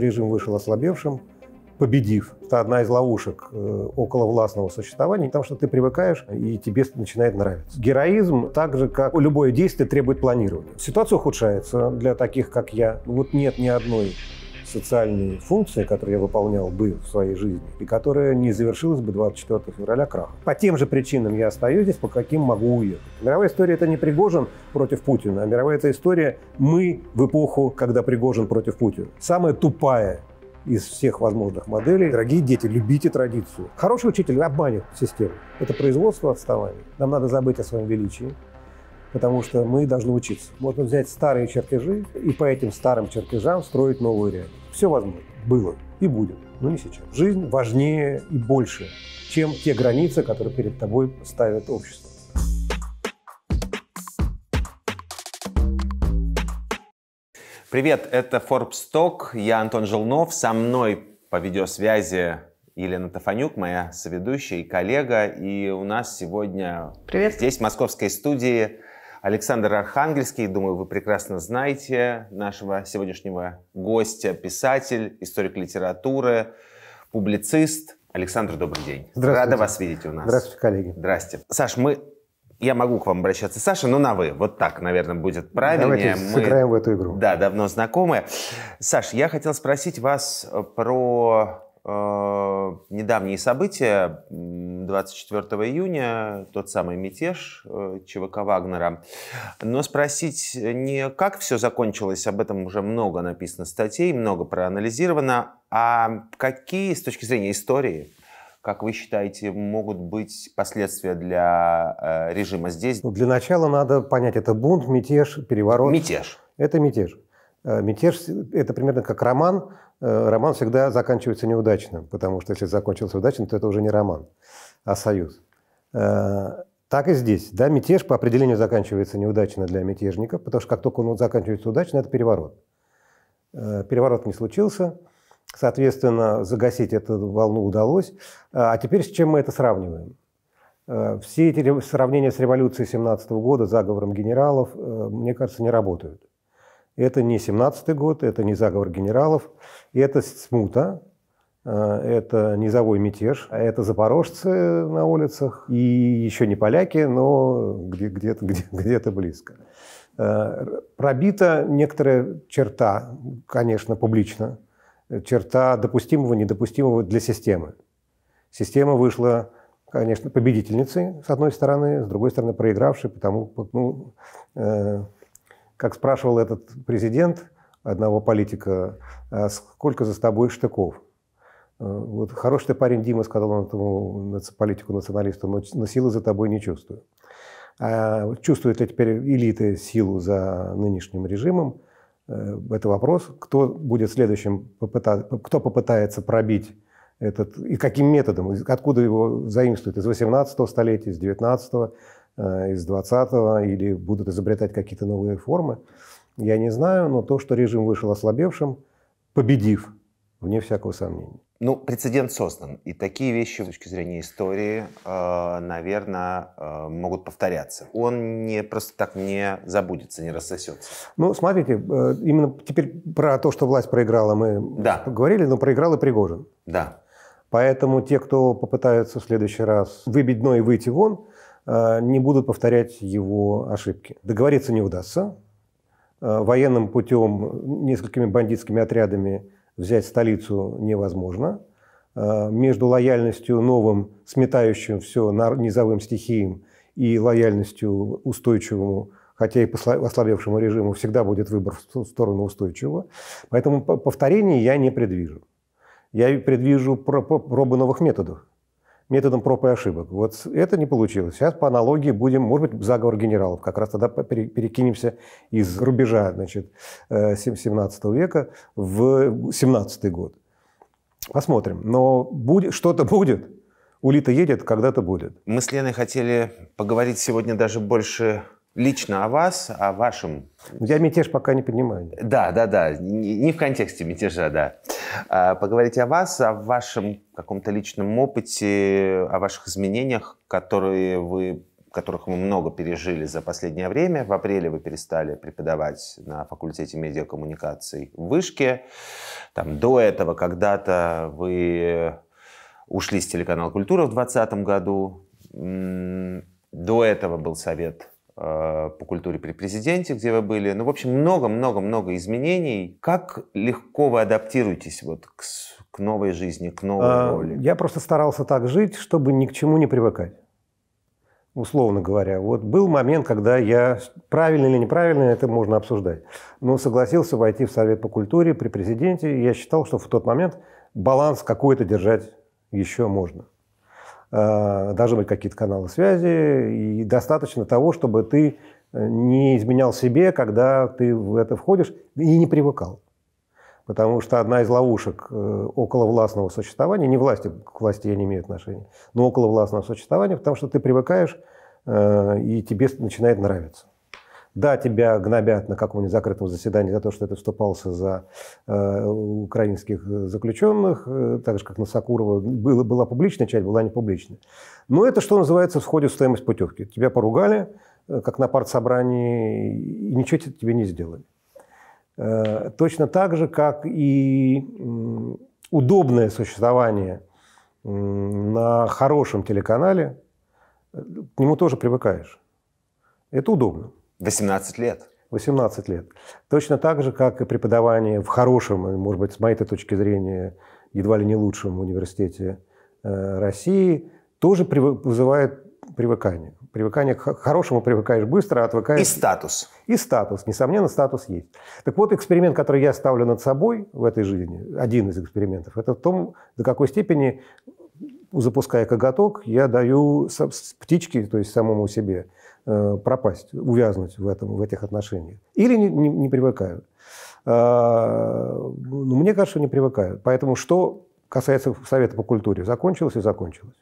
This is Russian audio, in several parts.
режим вышел ослабевшим, победив. Это одна из ловушек э, около властного существования, потому что ты привыкаешь, и тебе начинает нравиться. Героизм, так же, как любое действие, требует планирования. Ситуация ухудшается для таких, как я. Вот нет ни одной социальные функции, которые я выполнял бы в своей жизни, и которая не завершилась бы 24 февраля крах. По тем же причинам я остаюсь здесь, по каким могу уехать. Мировая история – это не Пригожин против Путина, а мировая эта история – мы в эпоху, когда Пригожин против Путина. Самая тупая из всех возможных моделей. Дорогие дети, любите традицию. Хороший учитель обманет систему. Это производство отставания. Нам надо забыть о своем величии, потому что мы должны учиться. Можно взять старые чертежи и по этим старым чертежам строить новую реальность. Все возможно. Было и будет, но не сейчас. Жизнь важнее и больше, чем те границы, которые перед тобой ставит общество. Привет, это Forbes Talk, я Антон Желнов, со мной по видеосвязи Елена Тафанюк, моя соведущая и коллега, и у нас сегодня Привет. здесь, в московской студии, Александр Архангельский, думаю, вы прекрасно знаете нашего сегодняшнего гостя, писатель, историк литературы, публицист. Александр, добрый день. Здравствуйте. Рада вас видеть у нас. Здравствуйте, коллеги. Здрасте. Саш, мы я могу к вам обращаться, Саша, но ну на «вы». Вот так, наверное, будет правильнее. Давайте Мы... сыграем в эту игру. Да, давно знакомы. Саш, я хотел спросить вас про Э, недавние события, 24 июня, тот самый мятеж э, ЧВК Вагнера. Но спросить не как все закончилось, об этом уже много написано статей, много проанализировано, а какие с точки зрения истории, как вы считаете, могут быть последствия для э, режима здесь? Ну, для начала надо понять, это бунт, мятеж, переворот. Мятеж. Это мятеж. Э, мятеж – это примерно как роман. Э, роман всегда заканчивается неудачно, потому что если закончился удачно, то это уже не роман, а союз. Э, так и здесь. Да, мятеж по определению заканчивается неудачно для мятежников, потому что как только он заканчивается удачно, это переворот. Переворот не случился, соответственно, загасить эту волну удалось. А, а теперь с чем мы это сравниваем? Все эти сравнения с революцией 17 года, заговором генералов, мне кажется, не работают. Это не 17-й год, это не заговор генералов, это смута, э, это низовой мятеж, а это запорожцы на улицах, и еще не поляки, но где-то где где где близко. Э, пробита некоторая черта, конечно, публично, черта допустимого, недопустимого для системы. Система вышла, конечно, победительницей, с одной стороны, с другой стороны, проигравшей, потому ну, э, как спрашивал этот президент одного политика, «А сколько за тобой штыков? Э, вот хороший ты парень, Дима, сказал он этому политику, националисту, но, но силы за тобой не чувствую. А чувствует ли теперь элиты силу за нынешним режимом? Э, это вопрос. Кто будет следующим, попытаться, кто попытается пробить этот, и каким методом, откуда его заимствуют, из 18 столетия, из 19 Э, из 20-го или будут изобретать какие-то новые формы. Я не знаю, но то, что режим вышел ослабевшим, победив, вне всякого сомнения. Ну, прецедент создан. И такие вещи, с точки зрения истории, э, наверное, э, могут повторяться. Он не просто так не забудется, не рассосется. Ну, смотрите, именно теперь про то, что власть проиграла, мы да. говорили, но проиграл и Пригожин. Да. Поэтому те, кто попытаются в следующий раз выбить дно и выйти вон, Э, не будут повторять его ошибки. Договориться не удастся. Э, военным путем, э, несколькими бандитскими отрядами взять столицу невозможно. Между лояльностью новым, сметающим все низовым стихиям, и лояльностью устойчивому, хотя и ослабевшему режиму, всегда будет выбор в сторону устойчивого. Поэтому повторения я не предвижу. Я предвижу пробы новых методов методом проб и ошибок. Вот это не получилось. Сейчас по аналогии будем, может быть, заговор генералов. Как раз тогда перекинемся из рубежа значит, 17 э, века в 17 год. Посмотрим. Но будет, что-то будет. Улита едет, когда-то будет. Мы с Леной хотели поговорить сегодня даже больше лично о вас, о вашем. Ну, я мятеж пока не понимаю. Да, да, да. Не в контексте мятежа, да. А, поговорить о вас, о вашем каком-то личном опыте, о ваших изменениях, которые вы которых вы много пережили за последнее время. В апреле вы перестали преподавать на факультете медиакоммуникаций в Вышке. Там, до этого когда-то вы ушли с телеканала «Культура» в 2020 году. До этого был совет Э, по культуре при президенте, где вы были. Ну, в общем, много-много-много изменений. Как легко вы адаптируетесь вот к, к новой жизни, к новой а, роли? Я просто старался так жить, чтобы ни к чему не привыкать. Условно говоря. Вот был момент, когда я, правильно или неправильно, это можно обсуждать, но согласился войти в Совет по культуре при президенте. Я считал, что в тот момент баланс какой-то держать еще можно. Э, должны быть какие-то каналы связи, и достаточно того, чтобы ты э, не изменял себе, когда ты в это входишь, и не привыкал. Потому что одна из ловушек э, около властного существования, не власти, к власти я не имею отношения, но около властного существования, потому что ты привыкаешь, и тебе начинает нравиться. Да, тебя гнобят на каком-нибудь закрытом заседании за то, что ты вступался за э, украинских э, заключенных, э, так же, как на Сакурова. Было, была публичная часть, была не публичная. Но это, что называется, входит в стоимость путевки. Тебя поругали, э, как на партсобрании, и ничего тебе не сделали. Э, точно так же, как и э, удобное существование э, на хорошем телеканале, э, к нему тоже привыкаешь. Это удобно. 18 лет. 18 лет. Точно так же, как и преподавание в хорошем, может быть, с моей точки зрения, едва ли не лучшем университете э, России, тоже вызывает привыкание. Привыкание к хорошему привыкаешь быстро, а отвыкаешь... И статус. И статус. Несомненно, статус есть. Так вот, эксперимент, который я ставлю над собой в этой жизни, один из экспериментов, это в том, до какой степени, запуская коготок, я даю птичке, то есть самому себе, Э, пропасть, увязнуть в, этом, в этих отношениях. Или не, не, не привыкают. А, ну, мне кажется, что не привыкают. Поэтому что касается Совета по культуре, закончилось и закончилось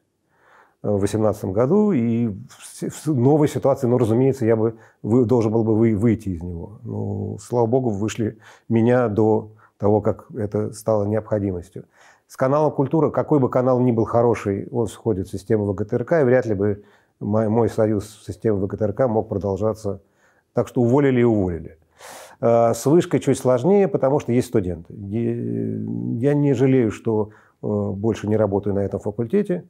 э, в 2018 году, и в новой ситуации, ну, разумеется, я бы вы, должен был бы выйти из него. Ну, слава богу, вышли меня до того, как это стало необходимостью. С каналом «Культура», какой бы канал ни был хороший, он входит в систему ВГТРК, и вряд ли бы мой союз с системой ВКТРК мог продолжаться. Так что уволили и уволили. А, с вышкой чуть сложнее, потому что есть студенты. Я не жалею, что э, больше не работаю на этом факультете.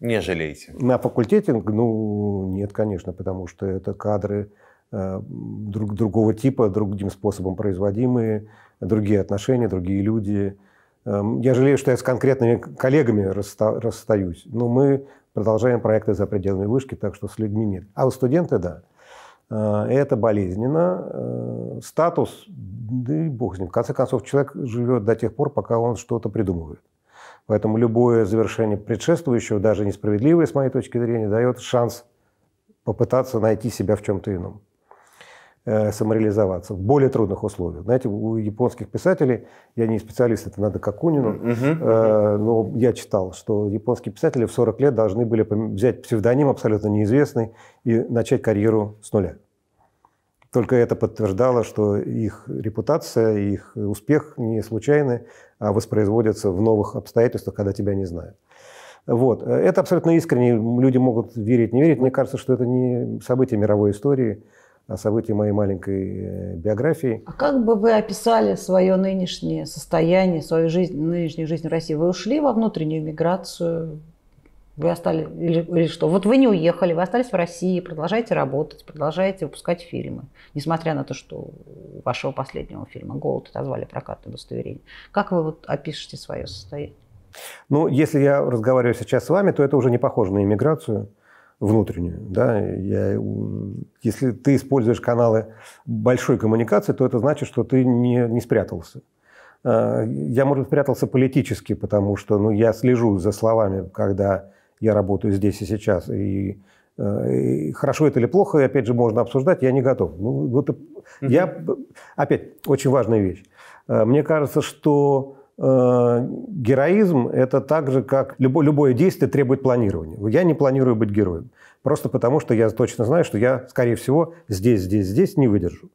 Не жалеете? На факультете? Ну, нет, конечно, потому что это кадры э, друг, другого типа, другим способом производимые, другие отношения, другие люди. Эм, я жалею, что я с конкретными коллегами расстаюсь. Но мы продолжаем проекты за пределами вышки, так что с людьми нет. А у студенты – да. А, это болезненно. Э, статус, да и бог с ним. В конце концов, человек живет до тех пор, пока он что-то придумывает. Поэтому любое завершение предшествующего, даже несправедливое, с моей точки зрения, дает шанс попытаться найти себя в чем-то ином. Э, самореализоваться в более трудных условиях. Знаете, у японских писателей, я не специалист, это надо Какунину, угу, э, но я читал, что японские писатели в 40 лет должны были взять псевдоним абсолютно неизвестный и начать карьеру с нуля. Только это подтверждало, что их репутация, их успех не случайны, а воспроизводятся в новых обстоятельствах, когда тебя не знают. Вот. Э, это абсолютно искренне. Люди могут верить, не верить. Мне кажется, что это не событие мировой истории – событий моей маленькой э, биографии. А как бы вы описали свое нынешнее состояние, свою жизнь, нынешнюю жизнь в России? Вы ушли во внутреннюю миграцию? Вы остались или, или что? Вот вы не уехали, вы остались в России, продолжаете работать, продолжаете выпускать фильмы, несмотря на то, что вашего последнего фильма «Голод» отозвали прокатное удостоверение. Как вы вот опишете свое состояние? Ну, если я разговариваю сейчас с вами, то это уже не похоже на иммиграцию внутреннюю. Да? Я, если ты используешь каналы большой коммуникации, то это значит, что ты не, не спрятался. А, я, может, спрятался политически, потому что ну, я слежу за словами, когда я работаю здесь и сейчас. И, э, и хорошо это или плохо, и, опять же, можно обсуждать, я не готов. Ну, вот, угу. Я, опять, очень важная вещь. Э, мне кажется, что Э, героизм – это так же, как любое, любое действие требует планирования. Я не планирую быть героем. Просто потому, что я точно знаю, что я, скорее всего, здесь, здесь, здесь не выдержу.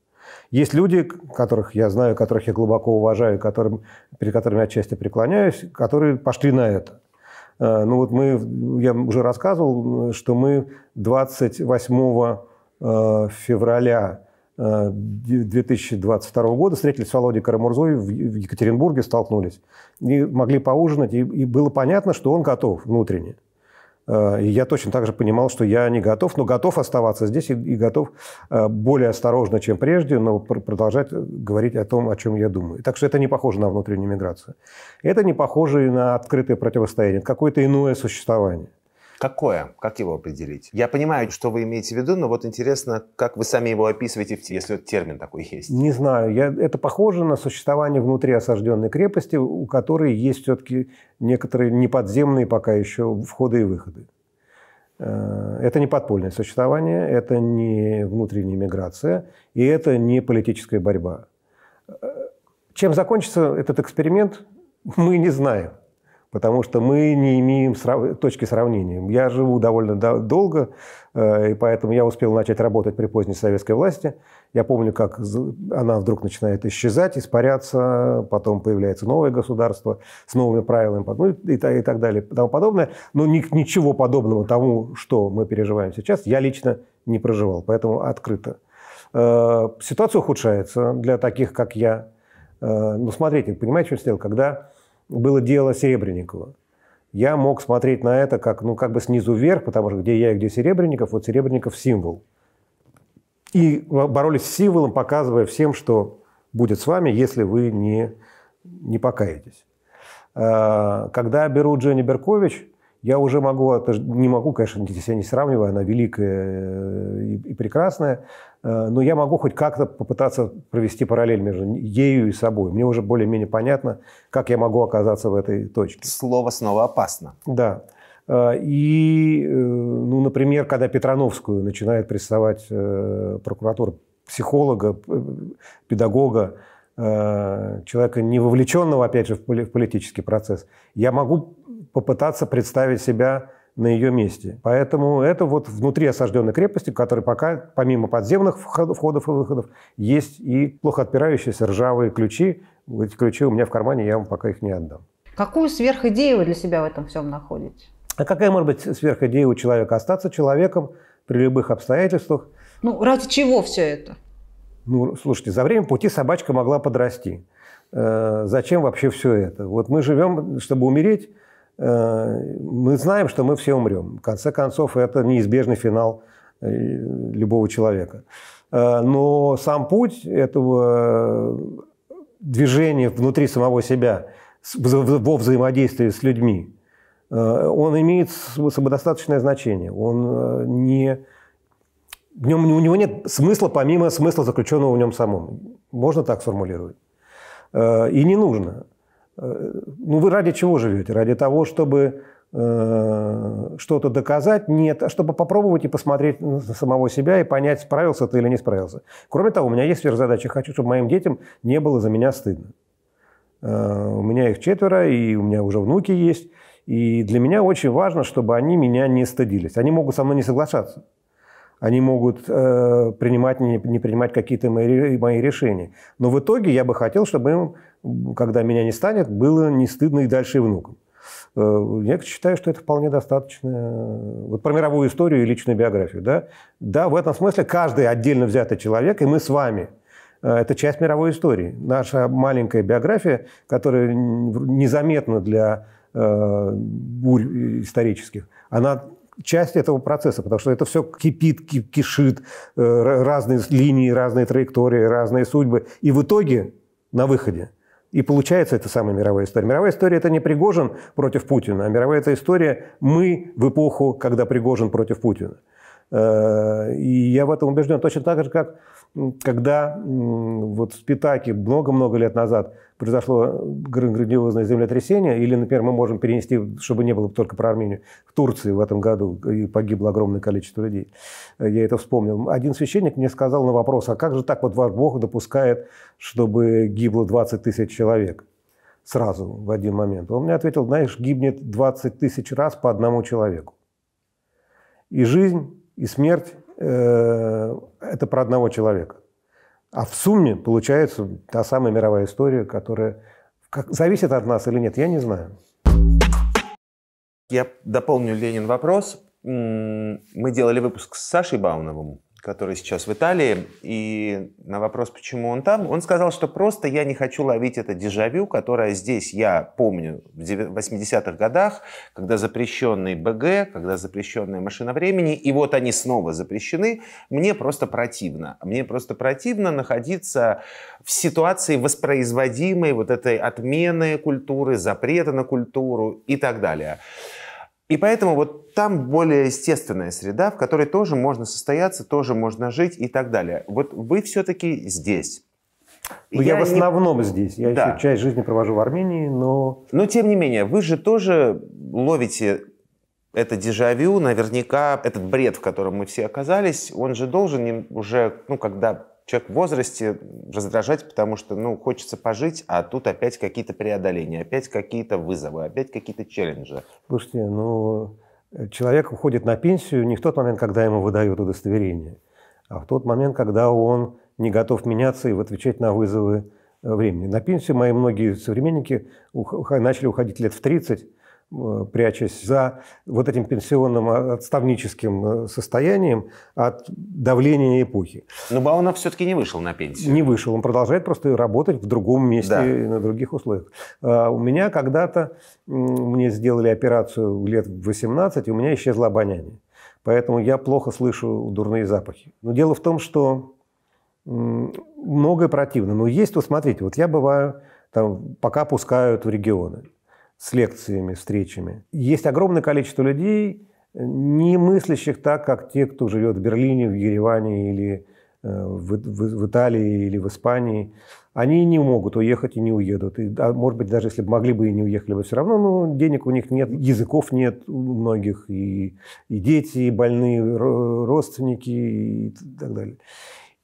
Есть люди, которых я знаю, которых я глубоко уважаю, которым, перед которыми отчасти преклоняюсь, которые пошли на это. Э, ну вот мы, я уже рассказывал, что мы 28 э, февраля 2022 года встретились с Володей Карамурзой в Екатеринбурге, столкнулись. И могли поужинать, и, и было понятно, что он готов внутренне. Э, и я точно так же понимал, что я не готов, но готов оставаться здесь и, и готов э, более осторожно, чем прежде, но продолжать говорить о том, о чем я думаю. Так что это не похоже на внутреннюю миграцию. Это не похоже и на открытое противостояние. какое-то иное существование. Какое? Как его определить? Я понимаю, что вы имеете в виду, но вот интересно, как вы сами его описываете, если вот термин такой есть. Не знаю. Я, это похоже на существование внутри осажденной крепости, у которой есть все-таки некоторые неподземные пока еще входы и выходы. Э, это не подпольное существование, это не внутренняя миграция, и это не политическая борьба. Э, чем закончится этот эксперимент, мы не знаем потому что мы не имеем срав... точки сравнения. Я живу довольно долго, э, и поэтому я успел начать работать при поздней советской власти. Я помню, как она вдруг начинает исчезать, испаряться, потом появляется новое государство с новыми правилами ну, и, так, и так далее, и тому подобное. Но ни, ничего подобного тому, что мы переживаем сейчас, я лично не проживал, поэтому открыто. Э, ситуация ухудшается для таких, как я. Э, ну, смотрите, понимаете, что я сделал? Когда было дело Серебренникова. Я мог смотреть на это как, ну, как бы снизу вверх, потому что где я и где Серебренников, вот Серебренников символ. И боролись с символом, показывая всем, что будет с вами, если вы не, не покаетесь. А, когда беру Дженни Беркович, я уже могу, не могу, конечно, я не сравниваю, она великая э, и прекрасная, Э, но я могу хоть как-то попытаться провести параллель между ею и собой. Мне уже более-менее понятно, как я могу оказаться в этой точке. Слово снова опасно. Да. Э, и, э, ну, например, когда Петрановскую начинает прессовать прокуратура психолога, педагога, человека, не вовлеченного, опять же, в политический процесс, я могу попытаться представить себя на ее месте. Поэтому это вот внутри осажденной крепости, в которой пока, помимо подземных входов и выходов, есть и плохо отпирающиеся ржавые ключи. Эти ключи у меня в кармане, я вам пока их не отдам. Какую сверхидею вы для себя в этом всем находите? А какая может быть сверхидея у человека? Остаться человеком при любых обстоятельствах. Ну, ради чего все это? Ну, слушайте, за время пути собачка могла подрасти. Э, зачем вообще все это? Вот мы живем, чтобы умереть, мы знаем, что мы все умрем. В конце концов, это неизбежный финал э, любого человека. Э, но сам путь этого движения внутри самого себя во взаимодействии с людьми, э, он имеет самодостаточное значение. Он не, в нем, у него нет смысла помимо смысла, заключенного в нем самом. Можно так сформулировать? И не нужно ну вы ради чего живете? Ради того, чтобы э, что-то доказать, нет, а чтобы попробовать и посмотреть на самого себя и понять, справился ты или не справился. Кроме того, у меня есть сверхзадача, я хочу, чтобы моим детям не было за меня стыдно. Э, у меня их четверо, и у меня уже внуки есть, и для меня очень важно, чтобы они меня не стыдились. Они могут со мной не соглашаться, они могут э, принимать, не, не принимать какие-то мои, мои решения. Но в итоге я бы хотел, чтобы им когда меня не станет, было не стыдно и дальше и внукам. Э, я считаю, что это вполне достаточно. Э, вот про мировую историю и личную биографию. Да? да, в этом смысле каждый отдельно взятый человек, и мы с вами, э, это часть мировой истории. Наша маленькая биография, которая незаметна для бурь исторических, она часть этого процесса, потому что это все кипит, кишит, разные линии, разные траектории, разные судьбы. И в итоге, на выходе, и получается эта самая мировая история. Мировая история – это не Пригожин против Путина, а мировая эта история – мы в эпоху, когда Пригожин против Путина. Э, и я в этом убежден. Точно так же, как когда вот в Спитаке много-много лет назад произошло э, грандиозное землетрясение, или, например, мы можем перенести, чтобы не было только про Армению, в Турции в этом году э, и погибло огромное количество людей. Э, я это вспомнил. Один священник мне сказал на вопрос, а как же так вот ваш Бог допускает, чтобы гибло 20 тысяч человек? сразу в один момент. Он мне ответил, знаешь, гибнет 20 тысяч раз по одному человеку. И жизнь, и смерть это про одного человека. А в сумме получается та самая мировая история, которая как, зависит от нас или нет, я не знаю. Я дополню Ленин вопрос. Мы делали выпуск с Сашей Бауновым который сейчас в Италии, и на вопрос, почему он там, он сказал, что просто я не хочу ловить это дежавю, которое здесь я помню в 80-х годах, когда запрещенный БГ, когда запрещенная машина времени, и вот они снова запрещены, мне просто противно. Мне просто противно находиться в ситуации воспроизводимой вот этой отмены культуры, запрета на культуру и так далее. И поэтому вот там более естественная среда, в которой тоже можно состояться, тоже можно жить и так далее. Вот вы все-таки здесь. Ну, я, я в основном не... здесь. Я да. еще часть жизни провожу в Армении, но... Но, тем не менее, вы же тоже ловите это дежавю, наверняка этот бред, в котором мы все оказались, он же должен уже, ну, когда человек в возрасте раздражать, потому что, ну, хочется пожить, а тут опять какие-то преодоления, опять какие-то вызовы, опять какие-то челленджи. Слушайте, ну, человек уходит на пенсию не в тот момент, когда ему выдают удостоверение, а в тот момент, когда он не готов меняться и отвечать на вызовы времени. На пенсию мои многие современники начали уходить лет в 30, Э, прячась за вот этим пенсионным э, отставническим э, состоянием от давления эпохи. Но ну, а Баунов все-таки не вышел на пенсию. Не вышел, он продолжает просто работать в другом месте да. и на других условиях. А, у меня когда-то, мне сделали операцию лет 18, и у меня исчезло обоняние. Поэтому я плохо слышу дурные запахи. Но дело в том, что многое противно. Но есть, вот смотрите, вот я бываю, там, пока пускают в регионы – с лекциями, встречами. Есть огромное количество людей, не мыслящих так, как те, кто живет в Берлине, в Ереване или э, в, в, в Италии или в Испании, они не могут уехать и не уедут. И, а, может быть, даже если бы могли бы и не уехали бы все равно, но денег у них нет, языков нет у многих, и, и дети, и больные родственники, и так далее.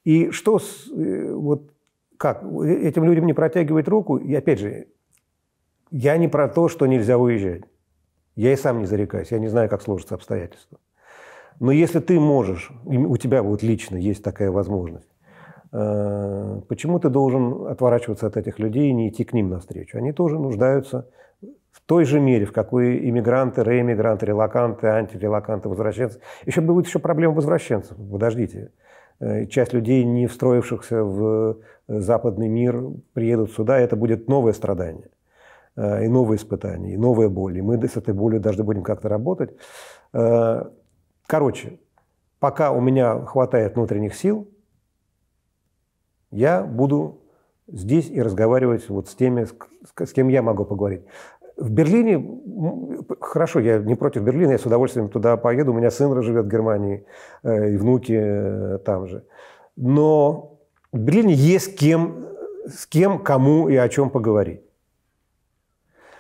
И что, с, э, вот как, э, этим людям не протягивать руку, и опять же, я не про то, что нельзя выезжать. Я и сам не зарекаюсь, я не знаю, как сложатся обстоятельства. Но если ты можешь, у тебя вот лично есть такая возможность, э, почему ты должен отворачиваться от этих людей и не идти к ним навстречу? Они тоже нуждаются в той же мере, в какой иммигранты, реиммигранты, релаканты, антирелаканты, возвращенцы. Еще будет еще проблема возвращенцев, подождите. Э, часть людей, не встроившихся в э, западный мир, приедут сюда, и это будет новое страдание. Э, и новые испытания, и новая боль. И мы с этой болью даже будем как-то работать. Э, короче, пока у меня хватает внутренних сил, я буду здесь и разговаривать вот с теми, с кем я могу поговорить. В Берлине, хорошо, я не против Берлина, я с удовольствием туда поеду, у меня сын живет в Германии, э, и внуки там же. Но в Берлине есть кем, с кем, кому и о чем поговорить.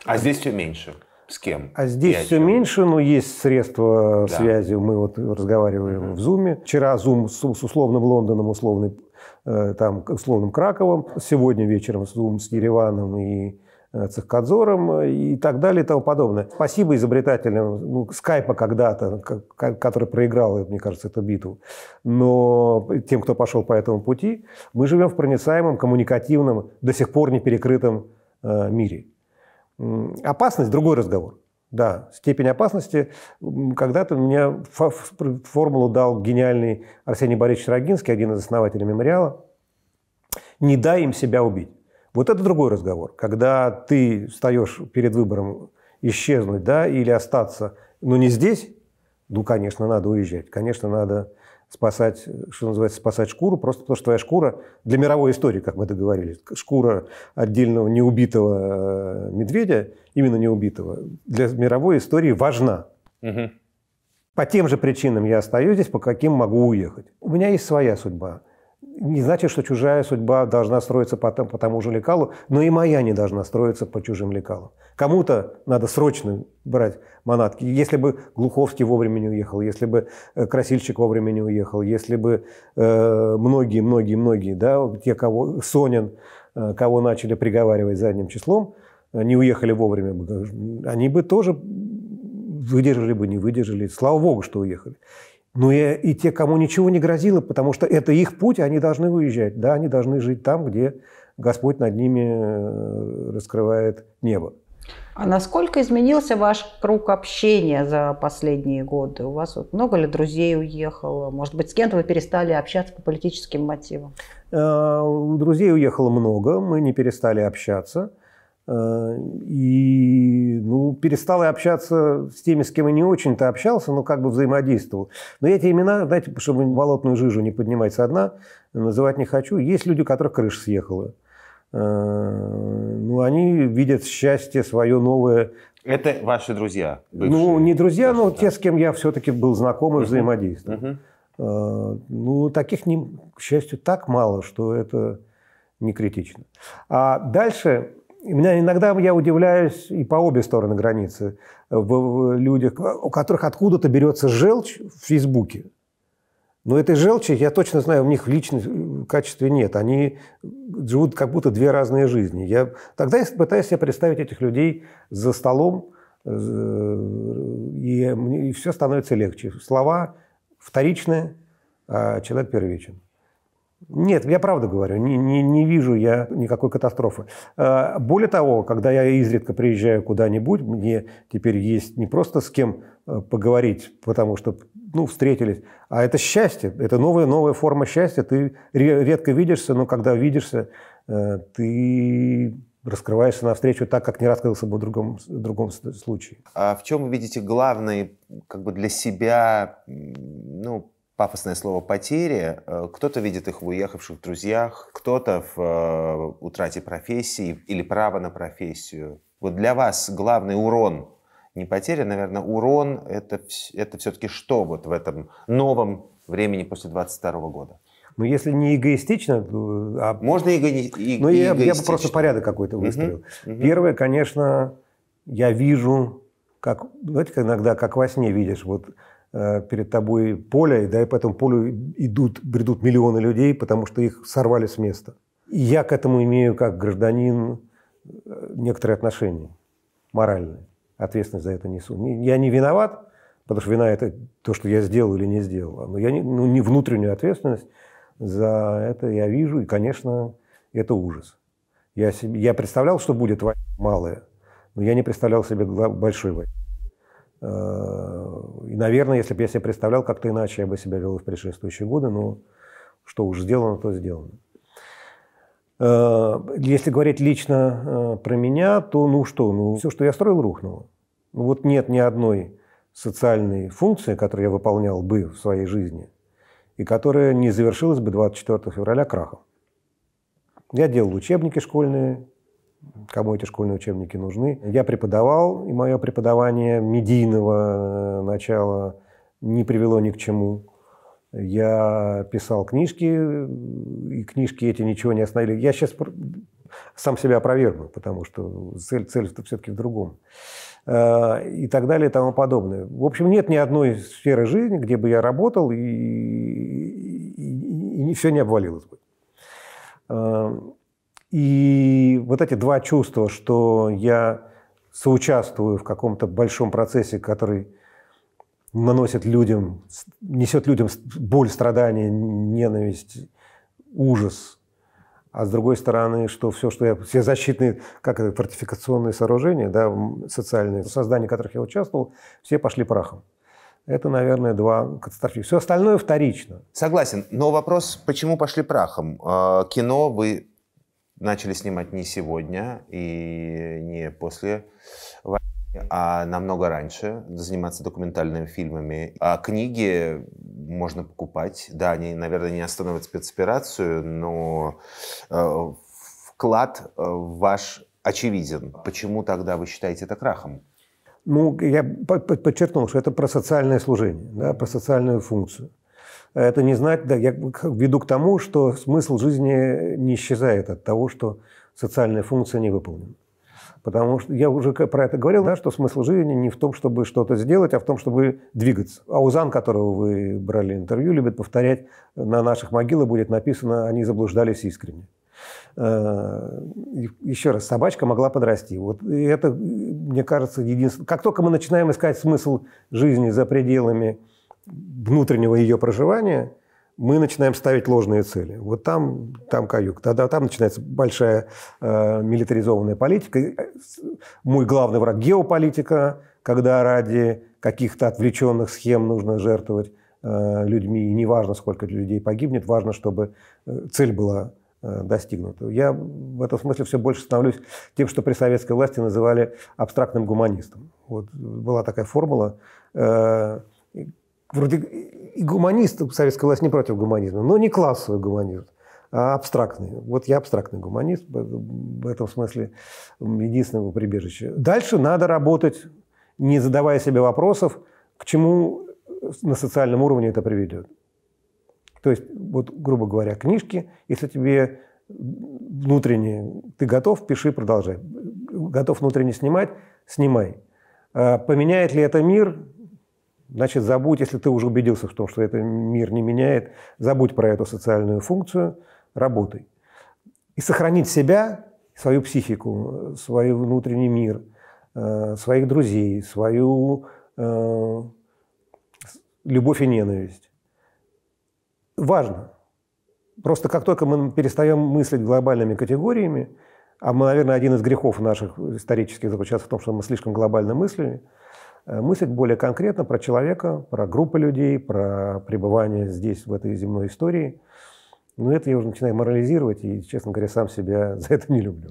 А здесь все меньше. С кем? А здесь все меньше, но есть средства да. связи. Мы вот разговариваем угу. в Зуме. Вчера Зум с, с условным Лондоном, условным э, там, условным Краковом. Сегодня вечером Зум с Ереваном и э, Цехкадзором э, и так далее и тому подобное. Спасибо изобретателям ну, скайпа когда-то, который проиграл, э, мне кажется, эту битву. Но тем, кто пошел по этому пути, мы живем в проницаемом, коммуникативном, до сих пор не перекрытом э, мире. Опасность – другой разговор. Да, степень опасности. Когда-то мне формулу дал гениальный Арсений Борисович Рогинский, один из основателей мемориала. «Не дай им себя убить». Вот это другой разговор. Когда ты встаешь перед выбором исчезнуть да, или остаться, но не здесь, ну, конечно, надо уезжать. Конечно, надо спасать, что называется, спасать шкуру, просто потому что твоя шкура для мировой истории, как мы договорились, шкура отдельного неубитого э, медведя, именно неубитого, для мировой истории важна. Угу. По тем же причинам я остаюсь здесь, по каким могу уехать. У меня есть своя судьба не значит, что чужая судьба должна строиться по, по тому же лекалу, но и моя не должна строиться по чужим лекалам. Кому-то надо срочно брать манатки. Если бы Глуховский вовремя не уехал, если бы э, Красильщик вовремя не уехал, если бы многие-многие-многие, э, да, те, кого Сонин, э, кого начали приговаривать задним числом, э, не уехали вовремя, э, они бы тоже выдержали бы, не выдержали. Слава богу, что уехали. Ну и, и те, кому ничего не грозило, потому что это их путь, они должны выезжать, да, они должны жить там, где Господь над ними э, раскрывает небо. А насколько изменился ваш круг общения за последние годы? У вас вот много ли друзей уехало? Может быть, с кем-то вы перестали общаться по политическим мотивам? Э, друзей уехало много, мы не перестали общаться. Э, и ну, перестал я общаться с теми, с кем я не очень-то общался, но как бы взаимодействовал. Но я эти имена, знаете, чтобы болотную жижу не поднимать со дна, называть не хочу. Есть люди, у которых крыша съехала. Э, ну, они видят счастье свое новое. Это ваши друзья? Бывшие, ну, не друзья, ваши, но да. те, с кем я все-таки был знаком и взаимодействовал. Угу. Ну, таких, к счастью, так мало, что это не критично. А дальше меня иногда я удивляюсь и по обе стороны границы э, в людях, у которых откуда-то берется желчь в Фейсбуке. Но этой желчи, я точно знаю, у них в личном э, качестве нет. Они э, живут как будто две разные жизни. Я тогда я пытаюсь себе представить этих людей за столом, и, и все становится легче. Слова вторичные, а человек первичен. Нет, я правду говорю, не, не, не вижу я никакой катастрофы. Э, более того, когда я изредка приезжаю куда-нибудь, мне теперь есть не просто с кем э, поговорить, потому что ну, встретились, а это счастье, это новая, новая форма счастья. Ты редко видишься, но когда видишься, э, ты раскрываешься навстречу так, как не раскрылся бы в другом, в другом случае. А в чем вы видите главный как бы для себя ну, пафосное слово «потери». Э, кто-то видит их в уехавших друзьях, кто-то в э, утрате профессии или права на профессию. Вот для вас главный урон не потеря, наверное, урон это, это все-таки что вот в этом новом времени после 22 года? Ну, если не эгоистично, А... Можно эго... и... Ну, я, я бы просто порядок какой-то выставил. угу. Первое, конечно, я вижу, как, знаете, иногда как во сне видишь, вот Э, перед тобой поле, и да, и по этому полю идут, бредут миллионы людей, потому что их сорвали с места. И я к этому имею, как гражданин, э, некоторые отношения моральные. Ответственность за это несу. Я не виноват, потому что вина – это то, что я сделал или не сделал. Но я не, ну, не внутреннюю ответственность за это я вижу, и, конечно, это ужас. Я, себе, я представлял, что будет война малая, но я не представлял себе большой войны. Э, и, наверное, если бы я себе представлял как-то иначе, я бы себя вел в предшествующие годы, но что уж сделано, то сделано. Э, если говорить лично э, про меня, то ну что, ну все, что я строил, рухнуло. Ну вот нет ни одной социальной функции, которую я выполнял бы в своей жизни, и которая не завершилась бы 24 февраля крахом. Я делал учебники школьные, кому эти школьные учебники нужны. Я преподавал, и мое преподавание медийного э, начала не привело ни к чему. Я писал книжки, и книжки эти ничего не остановили. Я сейчас сам себя опровергну, потому что цель, цель все-таки в другом. Э, и так далее и тому подобное. В общем, нет ни одной сферы жизни, где бы я работал, и, и, и, и все не обвалилось бы. Э, и вот эти два чувства, что я соучаствую в каком-то большом процессе, который наносит людям, несет людям боль, страдания, ненависть, ужас. А с другой стороны, что все, что я... Все защитные, как это, фортификационные сооружения, да, социальные, в создании которых я участвовал, все пошли прахом. Это, наверное, два катастрофических. Все остальное вторично. Согласен. Но вопрос, почему пошли прахом? А, кино вы начали снимать не сегодня и не после войны, а намного раньше, заниматься документальными фильмами. А книги можно покупать. Да, они, наверное, не остановят спецоперацию, но э, вклад э, ваш очевиден. Почему тогда вы считаете это крахом? Ну, я подчеркнул, что это про социальное служение, да, про социальную функцию это не знать, да, я веду к тому, что смысл жизни не исчезает от того, что социальная функция не выполнена. Потому что я уже про это говорил, да, что смысл жизни не в том, чтобы что-то сделать, а в том, чтобы двигаться. Аузан, которого вы брали интервью, любит повторять, на наших могилах будет написано «они заблуждались искренне». Э, еще раз, собачка могла подрасти. Вот и это, мне кажется, единственное. Как только мы начинаем искать смысл жизни за пределами внутреннего ее проживания мы начинаем ставить ложные цели. Вот там, там каюк. Тогда там начинается большая э, милитаризованная политика. Э, мой главный враг – геополитика, когда ради каких-то отвлеченных схем нужно жертвовать э, людьми. И неважно, сколько людей погибнет, важно, чтобы э, цель была э, достигнута. Я в этом смысле все больше становлюсь тем, что при советской власти называли абстрактным гуманистом. Вот была такая формула. Э, вроде и гуманист, советская власть не против гуманизма, но не классовый гуманизм, а абстрактный. Вот я абстрактный гуманист, в этом смысле единственного прибежище. Дальше надо работать, не задавая себе вопросов, к чему э, на социальном уровне это приведет. То есть, вот, грубо говоря, книжки, если тебе внутренне ты готов, пиши, продолжай. Готов внутренне снимать, снимай. А, поменяет ли это мир? Значит, забудь, если ты уже убедился в том, что этот мир не меняет, забудь про эту социальную функцию, работай. И сохранить себя, свою психику, свой внутренний мир, э, своих друзей, свою э, любовь и ненависть. Важно. Просто как только мы перестаем мыслить глобальными категориями, а, мы, наверное, один из грехов наших исторических заключается в том, что мы слишком глобально мыслили – Э, мыслить более конкретно про человека, про группы людей, про пребывание здесь, в этой земной истории. Но это я уже начинаю морализировать, и, честно говоря, сам себя за это не люблю.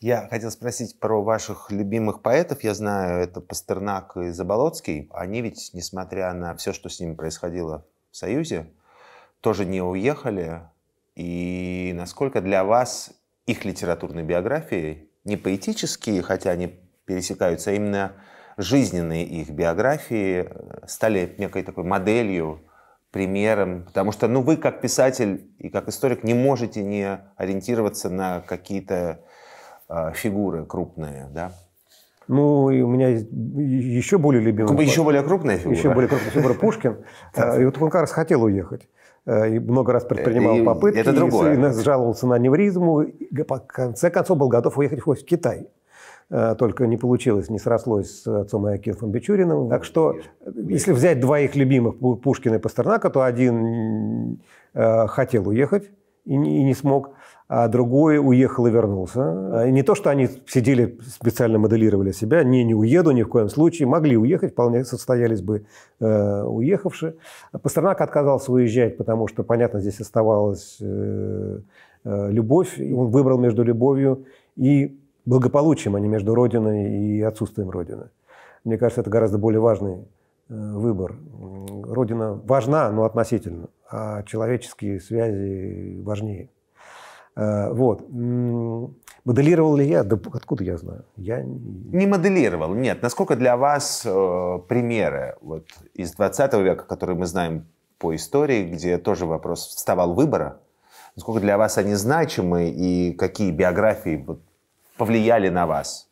Я хотел спросить про ваших любимых поэтов. Я знаю, это Пастернак и Заболоцкий. Они ведь, несмотря на все, что с ними происходило в Союзе, тоже не уехали. И насколько для вас их литературной биографии, не поэтические, хотя они пересекаются, а именно жизненные их биографии э, стали некой такой моделью, примером, потому что ну, вы как писатель и как историк не можете не ориентироваться на какие-то э, фигуры крупные, да? Ну, и у меня есть еще более любимый... Еще более крупная фигура. Еще более крупная фигура Пушкин. А, и вот он как раз хотел уехать. Э, и много раз предпринимал э, попытки. Это другое. И жаловался на невризму. в конце концов, был готов уехать в Китай. Э, только не получилось, не срослось с отцом Иоакимом Бичуриным. Ну, так что, если взять двоих любимых Пушкина и Пастернака, то один э, хотел уехать и не смог, а другой уехал и вернулся. Э, не то, что они сидели, специально моделировали себя, не, не уеду ни в коем случае, могли уехать, вполне состоялись бы э, уехавшие. Пастернак отказался уезжать, потому что, понятно, здесь оставалась э, э, любовь, и он выбрал между любовью и благополучием, а не между Родиной и отсутствием Родины. Мне кажется, это гораздо более важный э, выбор. Родина важна, но относительно, а человеческие связи важнее. Э, вот. Моделировал ли я? Да откуда я знаю? Я... Не моделировал, нет. Насколько для вас э, примеры вот, из 20 века, которые мы знаем по истории, где тоже вопрос вставал выбора, насколько для вас они значимы и какие биографии вот, повлияли на вас?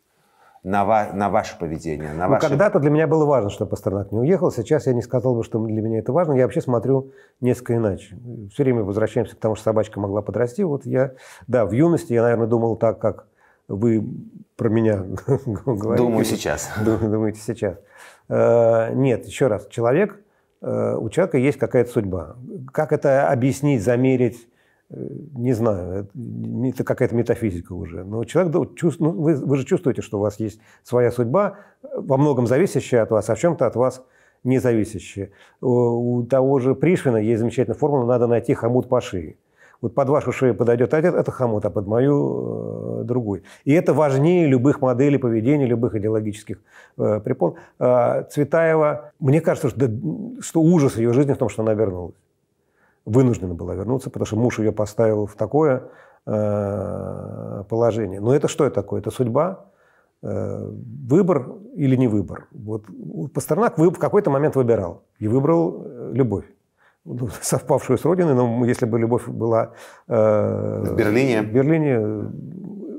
на, ва на ваше поведение? На ну, ваши... Когда-то для меня было важно, что Пастернак не уехал. Сейчас я не сказал бы, что для меня это важно. Я вообще смотрю несколько иначе. Все время возвращаемся к тому, что собачка могла подрасти. Вот я, да, в юности я, наверное, думал так, как вы про меня говорите. Думаю сейчас. Думаете сейчас. Э, нет, еще раз. Человек, э, у человека есть какая-то судьба. Как это объяснить, замерить? не знаю, э, это какая-то метафизика уже. Но человек, да, ну, вы, вы же чувствуете, что у вас есть своя судьба, во многом зависящая от вас, а в чем-то от вас не зависящая. У того же Пришвина есть замечательная формула «надо найти хомут по шее». Вот под вашу шею подойдет один, это хомут, а под мою э, другой. И это важнее любых моделей поведения, любых идеологических э, препон. Э, Цветаева, мне кажется, что, что ужас ее жизни в том, что она вернулась вынуждена была вернуться, потому что муж ее поставил в такое э, положение. Но это что это такое? Это судьба, э, выбор или не выбор. Вот Пастернак в какой-то момент выбирал и выбрал э, любовь ну, совпавшую с родиной, но если бы любовь была э, в Берлине, в Берлине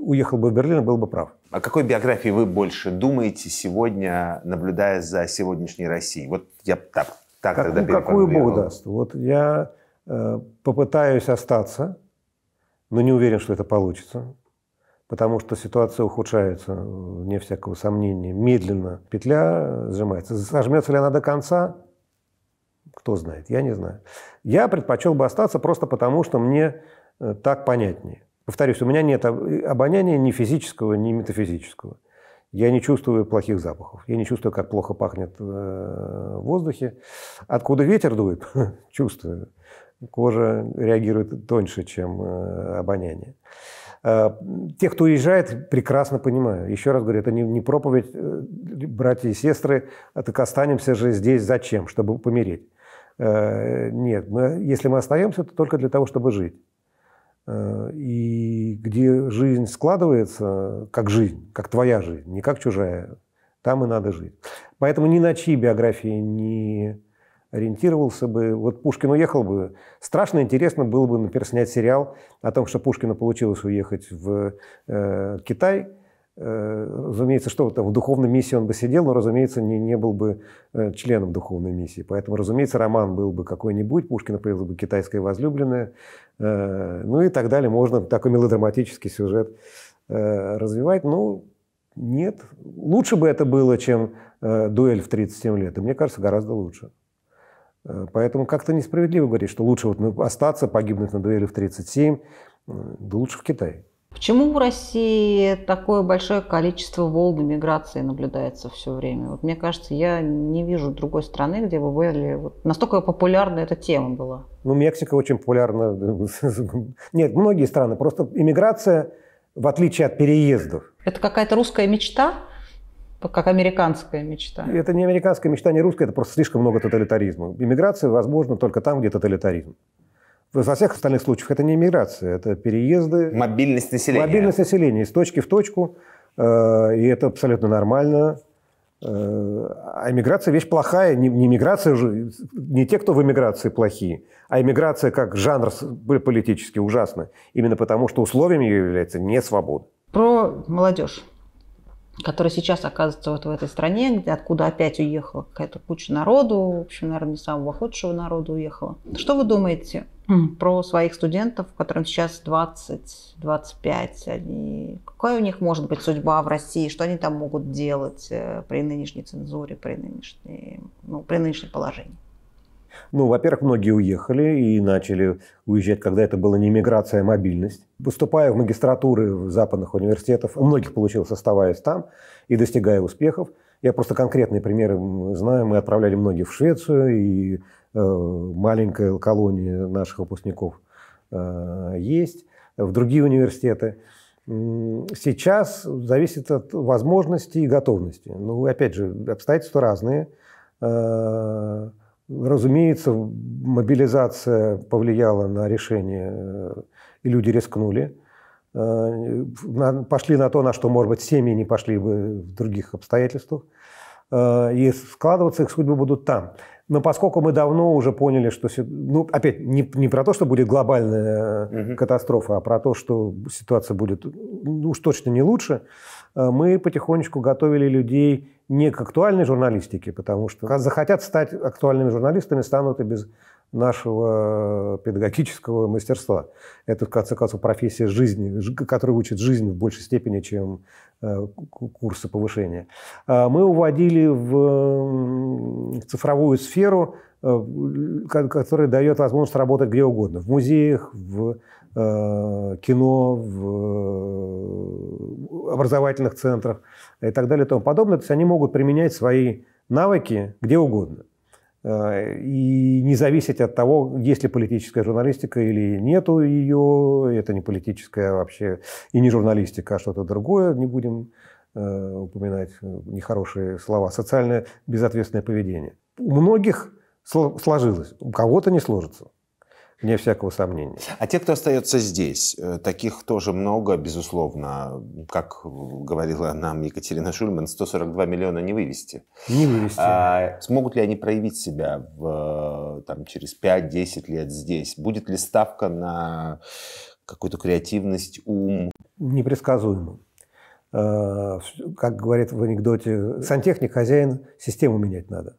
уехал бы в Берлин, был бы прав. О какой биографии вы больше думаете сегодня, наблюдая за сегодняшней Россией? Вот я так, так как, тогда ну, Какую Бог даст. Вот я Э, попытаюсь остаться, но не уверен, что это получится, потому что ситуация ухудшается, э, вне всякого сомнения. Медленно петля сжимается. Сожмется ли она до конца, кто знает, я не знаю. Я предпочел бы остаться просто потому, что мне э, так понятнее. Повторюсь, у меня нет обоняния ни физического, ни метафизического. Я не чувствую плохих запахов. Я не чувствую, как плохо пахнет в воздухе. Откуда ветер дует, чувствую кожа реагирует тоньше, чем э, обоняние. Э, те, кто уезжает, прекрасно понимаю. Еще раз говорю, это не, не проповедь, э, братья и сестры, а так останемся же здесь зачем, чтобы помереть. Нет, мы, если мы остаемся, то только для того, чтобы жить. И где жизнь складывается, как жизнь, как твоя жизнь, не как чужая, там и надо жить. Поэтому ни на чьи биографии, ни ориентировался бы. Вот Пушкин уехал бы. Страшно интересно было бы, например, снять сериал о том, что Пушкину получилось уехать в э, Китай. Э, разумеется, что там в духовной миссии он бы сидел, но, разумеется, не, не был бы э, членом духовной миссии. Поэтому, разумеется, роман был бы какой-нибудь, Пушкина появилась бы китайская возлюбленная, э, ну и так далее. Можно такой мелодраматический сюжет э, развивать. Ну, нет. Лучше бы это было, чем э, дуэль в 37 лет. И мне кажется, гораздо лучше. Э, поэтому как-то несправедливо говорить, что лучше вот ну, остаться, погибнуть на дуэли в 37, э, да лучше в Китае. Почему в России такое большое количество волн миграции наблюдается все время? Вот мне кажется, я не вижу другой страны, где бы были... Вот настолько популярна эта тема была. Ну, Мексика очень популярна. Нет, многие страны. Просто иммиграция, в отличие от переездов. Это какая-то русская мечта? Как американская мечта. Это не американская мечта, не русская, это просто слишком много тоталитаризма. Иммиграция возможна только там, где тоталитаризм. Во всех остальных случаях это не иммиграция, это переезды. Мобильность населения. Мобильность населения из точки в точку. Э, и это абсолютно нормально. Э, а эмиграция вещь плохая, не, не эмиграция уже, не те, кто в эмиграции плохие, а эмиграция как жанр политически ужасный именно потому что условием ее является не свобода. Про молодежь которая сейчас оказывается вот в этой стране, откуда опять уехала какая-то куча народу, в общем, наверное, не самого охотшего народу уехала. Что вы думаете хм. про своих студентов, которым сейчас 20-25? Они... Какая у них может быть судьба в России? Что они там могут делать э, при нынешней цензуре, при, нынешней, ну, при нынешнем положении? Ну, во-первых, многие уехали и начали уезжать, когда это была не миграция, а мобильность. Поступая в магистратуры в западных университетов, у многих получилось, оставаясь там и достигая успехов. Я просто конкретные примеры знаю. Мы отправляли многих в Швецию, и э, маленькая колония наших выпускников э, есть, в другие университеты. Сейчас зависит от возможностей и готовности. Ну, опять же, обстоятельства разные. Э, Разумеется, мобилизация повлияла на решение, э, и люди рискнули. Э, пошли на то, на что, может быть, семьи не пошли бы в других обстоятельствах. Э, и складываться их судьбы будут там. Но поскольку мы давно уже поняли, что... Ну, опять, не, не про то, что будет глобальная угу. катастрофа, а про то, что ситуация будет ну, уж точно не лучше – Э, мы потихонечку готовили людей не к актуальной журналистике, потому что захотят стать актуальными журналистами, станут и без нашего э, педагогического мастерства. Это, в конце концов, профессия жизни, которая учит жизнь в большей степени, чем э, курсы повышения. Мы уводили в цифровую сферу, которая дает возможность работать где угодно. В музеях, в Э, кино, в э, образовательных центрах и так далее и тому подобное. То есть они могут применять свои навыки где угодно э, и не зависеть от того, есть ли политическая журналистика или нету ее, это не политическая вообще и не журналистика, а что-то другое, не будем э, упоминать нехорошие слова, социальное безответственное поведение. У многих сложилось, у кого-то не сложится вне всякого сомнения. А те, кто остается здесь, э, таких тоже много, безусловно. Как говорила нам Екатерина Шульман, 142 миллиона не вывести. Не вывести. А смогут ли они проявить себя в, там, через 5-10 лет здесь? Будет ли ставка на какую-то креативность, ум? Непредсказуемо. Э, как говорит в анекдоте, сантехник хозяин, систему менять надо.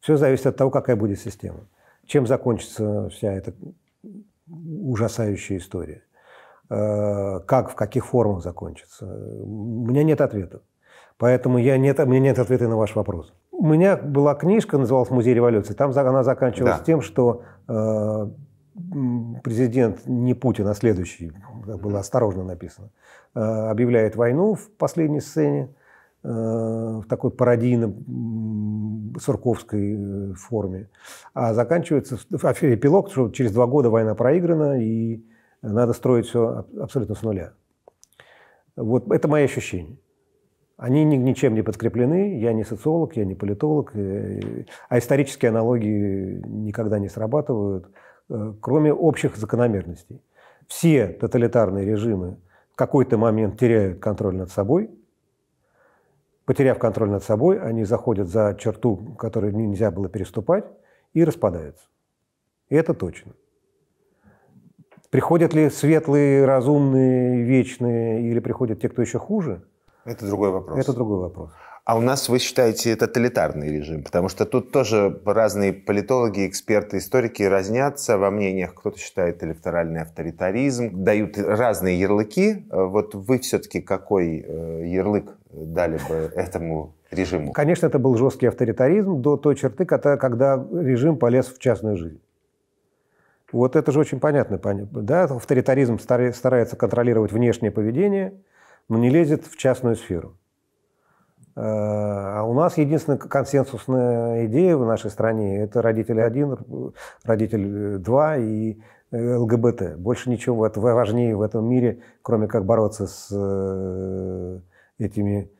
Все зависит от того, какая будет система чем закончится вся эта ужасающая история? Э, как, в каких формах закончится? У меня нет ответа. Поэтому я нет, у меня нет ответа на ваш вопрос. У меня была книжка, называлась «Музей революции». Там она заканчивалась да. тем, что э, президент не Путин, а следующий, было осторожно написано, э, объявляет войну в последней сцене, в такой пародийном сурковской э, форме. А заканчивается эпилог, что через два года война проиграна, и надо строить все абсолютно с нуля. Вот это мои ощущения. Они ничем не подкреплены, я не социолог, я не политолог, э, а исторические аналогии никогда не срабатывают, э, кроме общих закономерностей. Все тоталитарные режимы в какой-то момент теряют контроль над собой – Потеряв контроль над собой, они заходят за черту, которую нельзя было переступать, и распадаются. И это точно. Приходят ли светлые, разумные, вечные, или приходят те, кто еще хуже? Это другой вопрос. Это другой вопрос. А у нас, вы считаете, тоталитарный режим? Потому что тут тоже разные политологи, эксперты, историки разнятся во мнениях. Кто-то считает электоральный авторитаризм. Дают разные ярлыки. Э, вот вы все-таки какой э, ярлык дали бы этому режиму? Конечно, это был жесткий авторитаризм до той черты, когда режим полез в частную жизнь. Вот это же очень понятно. Да? Авторитаризм старается контролировать внешнее поведение, но не лезет в частную сферу. Э, а у нас единственная консенсусная идея в нашей стране – это родитель один, родитель э, два и э, ЛГБТ. Больше ничего важнее в этом мире, кроме как бороться с этими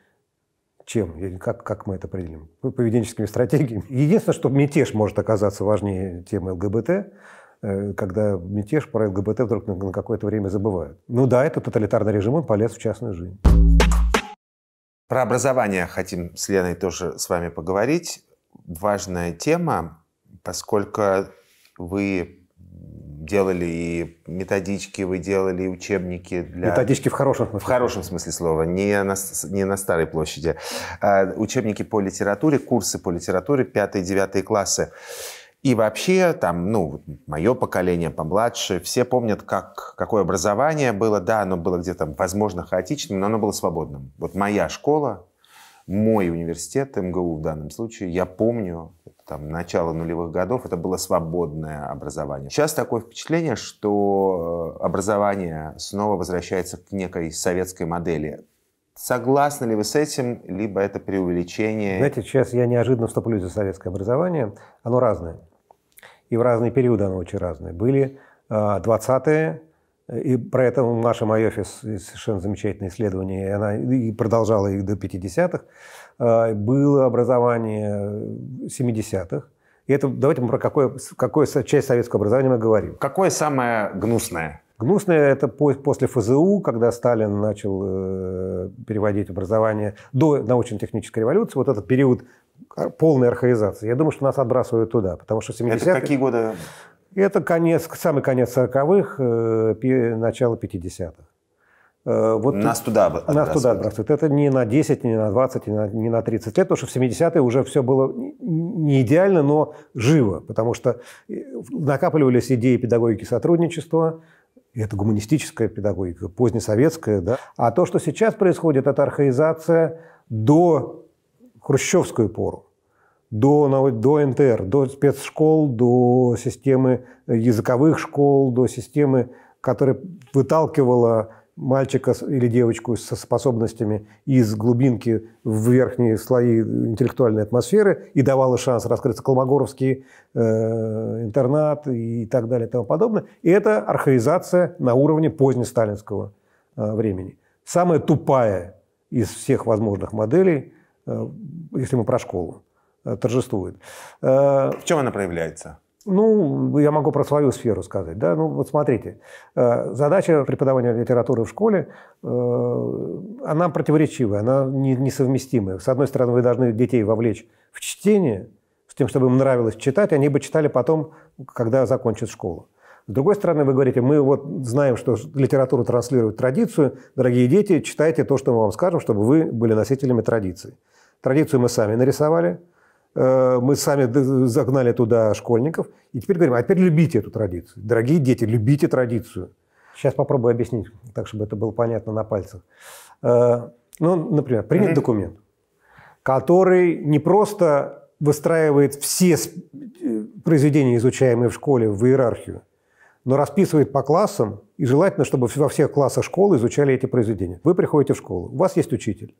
чем? Как, как мы это определим? Поведенческими стратегиями. Единственное, что мятеж может оказаться важнее темы ЛГБТ, э, когда мятеж про ЛГБТ вдруг на какое-то время забывают. Ну да, это тоталитарный режим, он полез в частную жизнь. Про образование хотим с Леной тоже с вами поговорить. Важная тема, поскольку вы делали и методички, вы делали и учебники для... Методички в хорошем смысле. В хорошем смысле слова, не на, не на Старой площади. А, учебники по литературе, курсы по литературе, 5-9 классы. И вообще, там, ну, мое поколение помладше, все помнят, как, какое образование было. Да, оно было где-то, возможно, хаотичным, но оно было свободным. Вот моя школа, мой университет, МГУ в данном случае, я помню, там, начало нулевых годов, это было свободное образование. Сейчас такое впечатление, что э, образование снова возвращается к некой советской модели. Согласны ли вы с этим, либо это преувеличение? Знаете, сейчас я неожиданно вступлю за советское образование. Оно разное. И в разные периоды оно очень разное. Были 20-е, э, и про это в нашем офис совершенно замечательное исследование, и она и продолжала их до 50-х. А, было образование 70-х. И это, давайте мы про какое, какое часть советского образования мы говорим. Какое самое гнусное? Гнусное – это после ФЗУ, когда Сталин начал э, переводить образование до научно-технической революции, вот этот период э, полной архаизации. Я думаю, что нас отбрасывают туда, потому что 70-е... Это какие годы? Это конец, самый конец 40-х, э, начало 50-х. Э, вот нас туда отбрасывают. Нас туда отбрасывают. Это не на 10, не на 20, не на, не на 30 лет, потому что в 70-е уже все было не идеально, но живо, потому что э, накапливались идеи педагогики сотрудничества, это гуманистическая педагогика, позднесоветская, да. А то, что сейчас происходит, это архаизация до хрущевскую пору до, до НТР, до спецшкол, до системы э, языковых школ, до системы, которая выталкивала мальчика или девочку со способностями из глубинки в верхние слои интеллектуальной атмосферы и давала шанс раскрыться Колмогоровский э, интернат и так далее и тому подобное. И это архаизация на уровне позднесталинского э, времени. Самая тупая из всех возможных моделей, э, если мы про школу. Э, торжествует. Э, в чем она проявляется? Ну, я могу про свою сферу сказать. Да? Ну, вот смотрите, э, задача преподавания литературы в школе, она противоречивая, она несовместимая. С одной стороны, вы должны детей вовлечь в чтение, с тем, чтобы им нравилось читать, они бы читали потом, когда закончат школу. С другой стороны, вы говорите, мы вот знаем, что литература транслирует традицию. Дорогие дети, читайте то, что мы вам скажем, чтобы вы были носителями традиции. Традицию мы сами нарисовали, Э, мы сами загнали туда школьников. И теперь говорим, а теперь любите эту традицию. Дорогие дети, любите традицию. Сейчас попробую объяснить, так, чтобы это было понятно на пальцах. Э, ну, например, принят mm-hmm. документ, который не просто выстраивает все э, произведения, изучаемые в школе, в иерархию, но расписывает по классам, и желательно, чтобы во всех классах школы изучали эти произведения. Вы приходите в школу, у вас есть учитель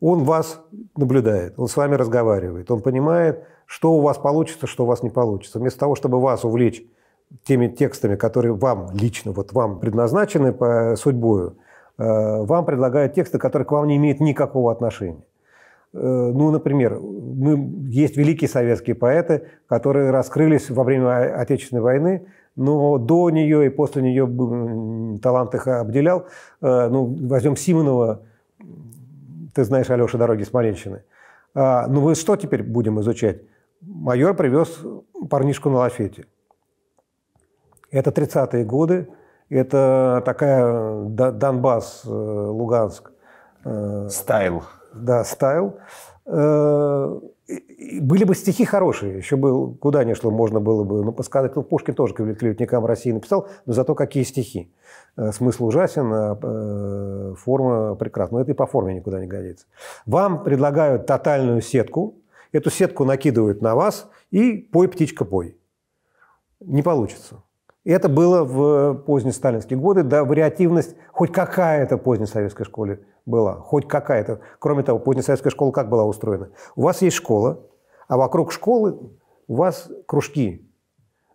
он вас наблюдает, он с вами разговаривает, он понимает, что у вас получится, что у вас не получится. Вместо того, чтобы вас увлечь теми текстами, которые вам лично, вот вам предназначены по судьбою, э, вам предлагают тексты, которые к вам не имеют никакого отношения. Э, ну, например, мы, есть великие советские поэты, которые раскрылись во время Отечественной войны, но до нее и после нее талант их обделял. Э, ну, возьмем Симонова, ты знаешь, Алеша, дороги с Смоленщины. А, ну, вы что теперь будем изучать? Майор привез парнишку на лафете. Это 30-е годы, это такая Донбасс, э, Луганск. Э, стайл. Да, стайл. Э, были бы стихи хорошие, еще бы куда ни шло, можно было бы, ну, подсказать, ну, Пушкин тоже к клеветникам России написал, но зато какие стихи. Э, Смысл ужасен, а э, форма прекрасна. Но ну, это и по форме никуда не годится. Вам предлагают тотальную сетку, эту сетку накидывают на вас, и пой, птичка, пой. Не получится. Это было в поздние сталинские годы, да, вариативность хоть какая-то поздней советской школе была, хоть какая-то. Кроме того, позднесоветская школа как была устроена? У вас есть школа, а вокруг школы у вас кружки,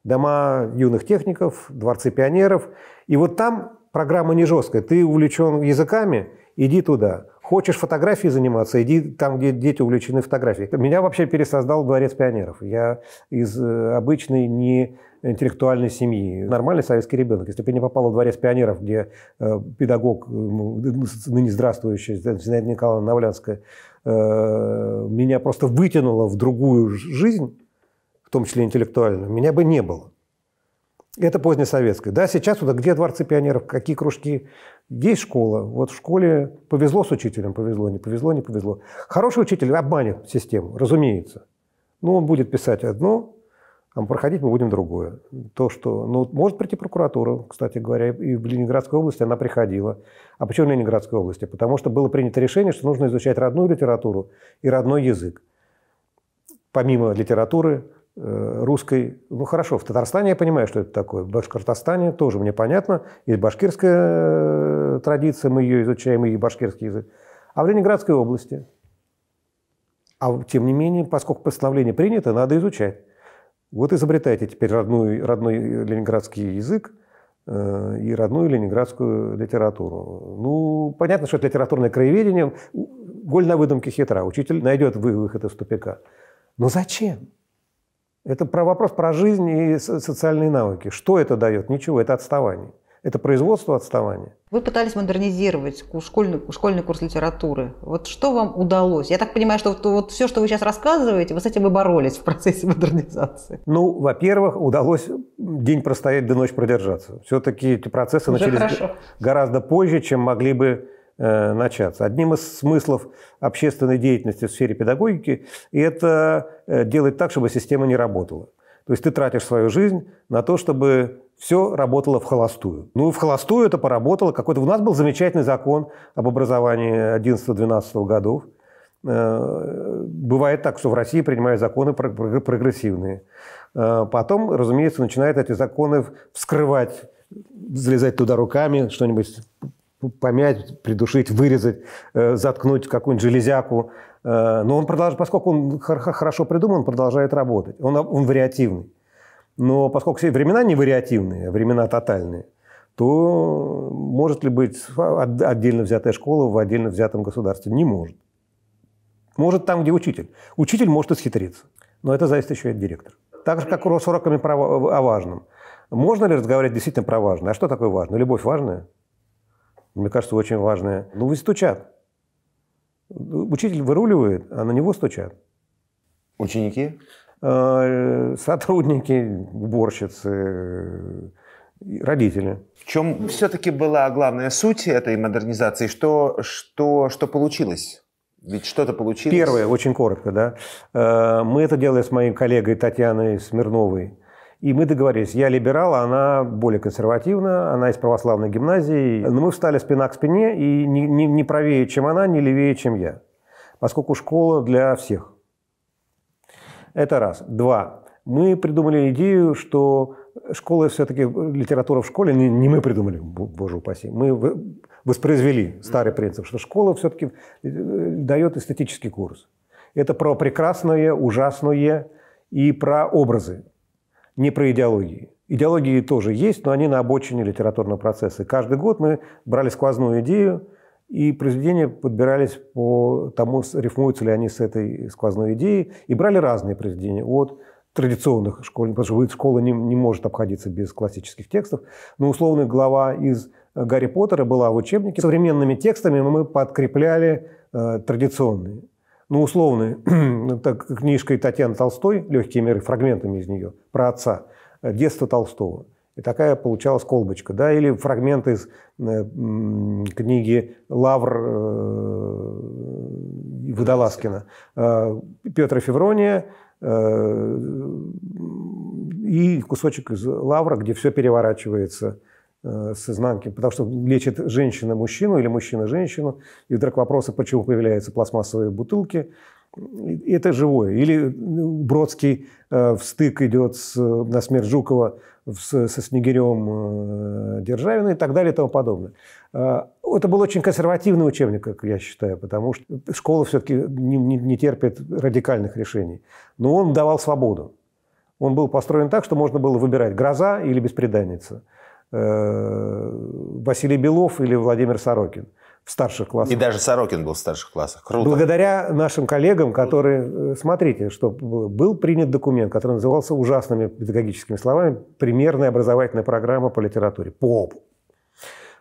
дома юных техников, дворцы пионеров. И вот там программа не жесткая. Ты увлечен языками, иди туда. Хочешь фотографией заниматься, иди там, где дети увлечены фотографией. Меня вообще пересоздал дворец пионеров. Я из э, обычной не интеллектуальной семьи. Нормальный советский ребенок. Если бы не попал во дворец пионеров, где э, педагог, э, ныне здравствующий, Зинаида Николаевна Навлянская, э, меня просто вытянула в другую жизнь, в том числе интеллектуальную, меня бы не было. Это позднесоветское. Да, сейчас туда где дворцы пионеров, какие кружки, есть школа. Вот в школе повезло с учителем, повезло, не повезло, не повезло. Хороший учитель обманет систему, разумеется. Но он будет писать одно, а проходить мы будем другое. То, что, ну, может прийти прокуратура, кстати говоря, и в Ленинградской области она приходила. А почему в Ленинградской области? Потому что было принято решение, что нужно изучать родную литературу и родной язык. Помимо литературы э, русской, ну хорошо, в Татарстане я понимаю, что это такое, в Башкортостане тоже мне понятно, есть башкирская э, традиция, мы ее изучаем, и башкирский язык. А в Ленинградской области, а тем не менее, поскольку постановление принято, надо изучать. Вот изобретайте теперь родной, родной э, ленинградский язык э, и родную ленинградскую литературу. Ну, понятно, что это литературное краеведение. Голь на выдумке хитра. Учитель найдет выход из тупика. Но зачем? Это про вопрос про жизнь и социальные навыки. Что это дает? Ничего, это отставание это производство отставания. Вы пытались модернизировать школьный, школьный курс литературы. Вот что вам удалось? Я так понимаю, что вот, вот все, что вы сейчас рассказываете, вы с этим и боролись в процессе модернизации. Ну, во-первых, удалось день простоять до ночи продержаться. Все-таки эти процессы Уже начались хорошо. гораздо позже, чем могли бы э, начаться. Одним из смыслов общественной деятельности в сфере педагогики – это э, делать так, чтобы система не работала. То есть ты тратишь свою жизнь на то, чтобы все работало в холостую. Ну и в холостую это поработало какой-то... У нас был замечательный закон об образовании 11-12 годов. Э, бывает так, что в России принимают законы прогрессивные. Э, потом, разумеется, начинают эти законы вскрывать, залезать туда руками, что-нибудь помять, придушить, вырезать, э, заткнуть какую-нибудь железяку. Но он продолжает, поскольку он хорошо придуман, он продолжает работать. Он, он вариативный. Но поскольку все времена не вариативные, а времена тотальные, то может ли быть отдельно взятая школа в отдельно взятом государстве? Не может. Может там, где учитель. Учитель может исхитриться, но это зависит еще и от директора. Так же, как с уроками про, о важном. Можно ли разговаривать действительно про важное? А что такое важное? Любовь важная? Мне кажется, очень важная. Ну, вы стучат. Учитель выруливает, а на него стучат. Ученики? Э, сотрудники, уборщицы, э, родители. В чем все-таки была главная суть этой модернизации? Что, что, что получилось? Ведь что-то получилось. Первое, очень коротко, да. Э, мы это делали с моей коллегой Татьяной Смирновой. И мы договорились. Я либерал, а она более консервативна, она из православной гимназии. Но мы встали спина к спине, и не, не, не правее, чем она, не левее, чем я. Поскольку школа для всех – это раз. Два. Мы придумали идею, что школы все-таки, литература в школе, не, не мы придумали, боже упаси, мы воспроизвели старый принцип, что школа все-таки э, дает эстетический курс. Это про прекрасное, ужасное и про образы, не про идеологии. Идеологии тоже есть, но они на обочине литературного процесса. И каждый год мы брали сквозную идею – и произведения подбирались по тому, рифмуются ли они с этой сквозной идеей. И брали разные произведения. От традиционных школьных, потому что школа не, не может обходиться без классических текстов. Но условная глава из Гарри Поттера была в учебнике. Современными текстами мы подкрепляли э, традиционные. Ну, условные. так, книжкой Татьяны Толстой «Легкие меры», фрагментами из нее, про отца, э, детство Толстого – и такая получалась колбочка. Да? Или фрагмент из э, книги «Лавр» э, Водолазкина. Э, Петра Феврония и кусочек из «Лавра», где все переворачивается с изнанки, потому что лечит женщина мужчину или мужчина женщину, и вдруг вопросы, а почему появляются пластмассовые бутылки, это живое. Или ну, Бродский э, в стык идет с, на смерть Жукова с, со Снегирем э, Державина и так далее и тому подобное. Э, это был очень консервативный учебник, как я считаю, потому что школа все-таки не, не, не терпит радикальных решений. Но он давал свободу. Он был построен так, что можно было выбирать гроза или беспреданница. Василий Белов или Владимир Сорокин – в старших классах. И даже Сорокин был в старших классах. Круто. Благодаря нашим коллегам, которые... Э, смотрите, что был принят документ, который назывался ужасными педагогическими словами «Примерная образовательная программа по литературе». ПОП.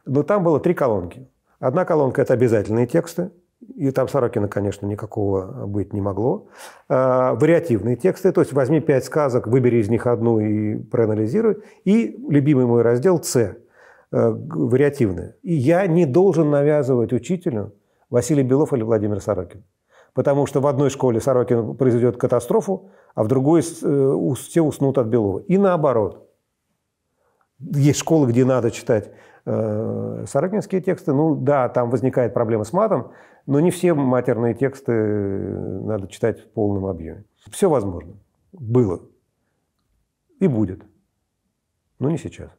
Но там было три колонки. Одна колонка – это обязательные тексты, и там Сорокина, конечно, никакого быть не могло. А, вариативные тексты, то есть возьми пять сказок, выбери из них одну и проанализируй. И любимый мой раздел "С". Э, вариативные. И я не должен навязывать учителю Василий Белов или Владимир Сорокин. Потому что в одной школе Сорокин произведет катастрофу, а в другой э, все уснут от Белова. И наоборот. Есть школы, где надо читать э, сорокинские тексты. Ну да, там возникает проблема с матом, но не все матерные тексты надо читать в полном объеме. Все возможно. Было. И будет. Но не сейчас.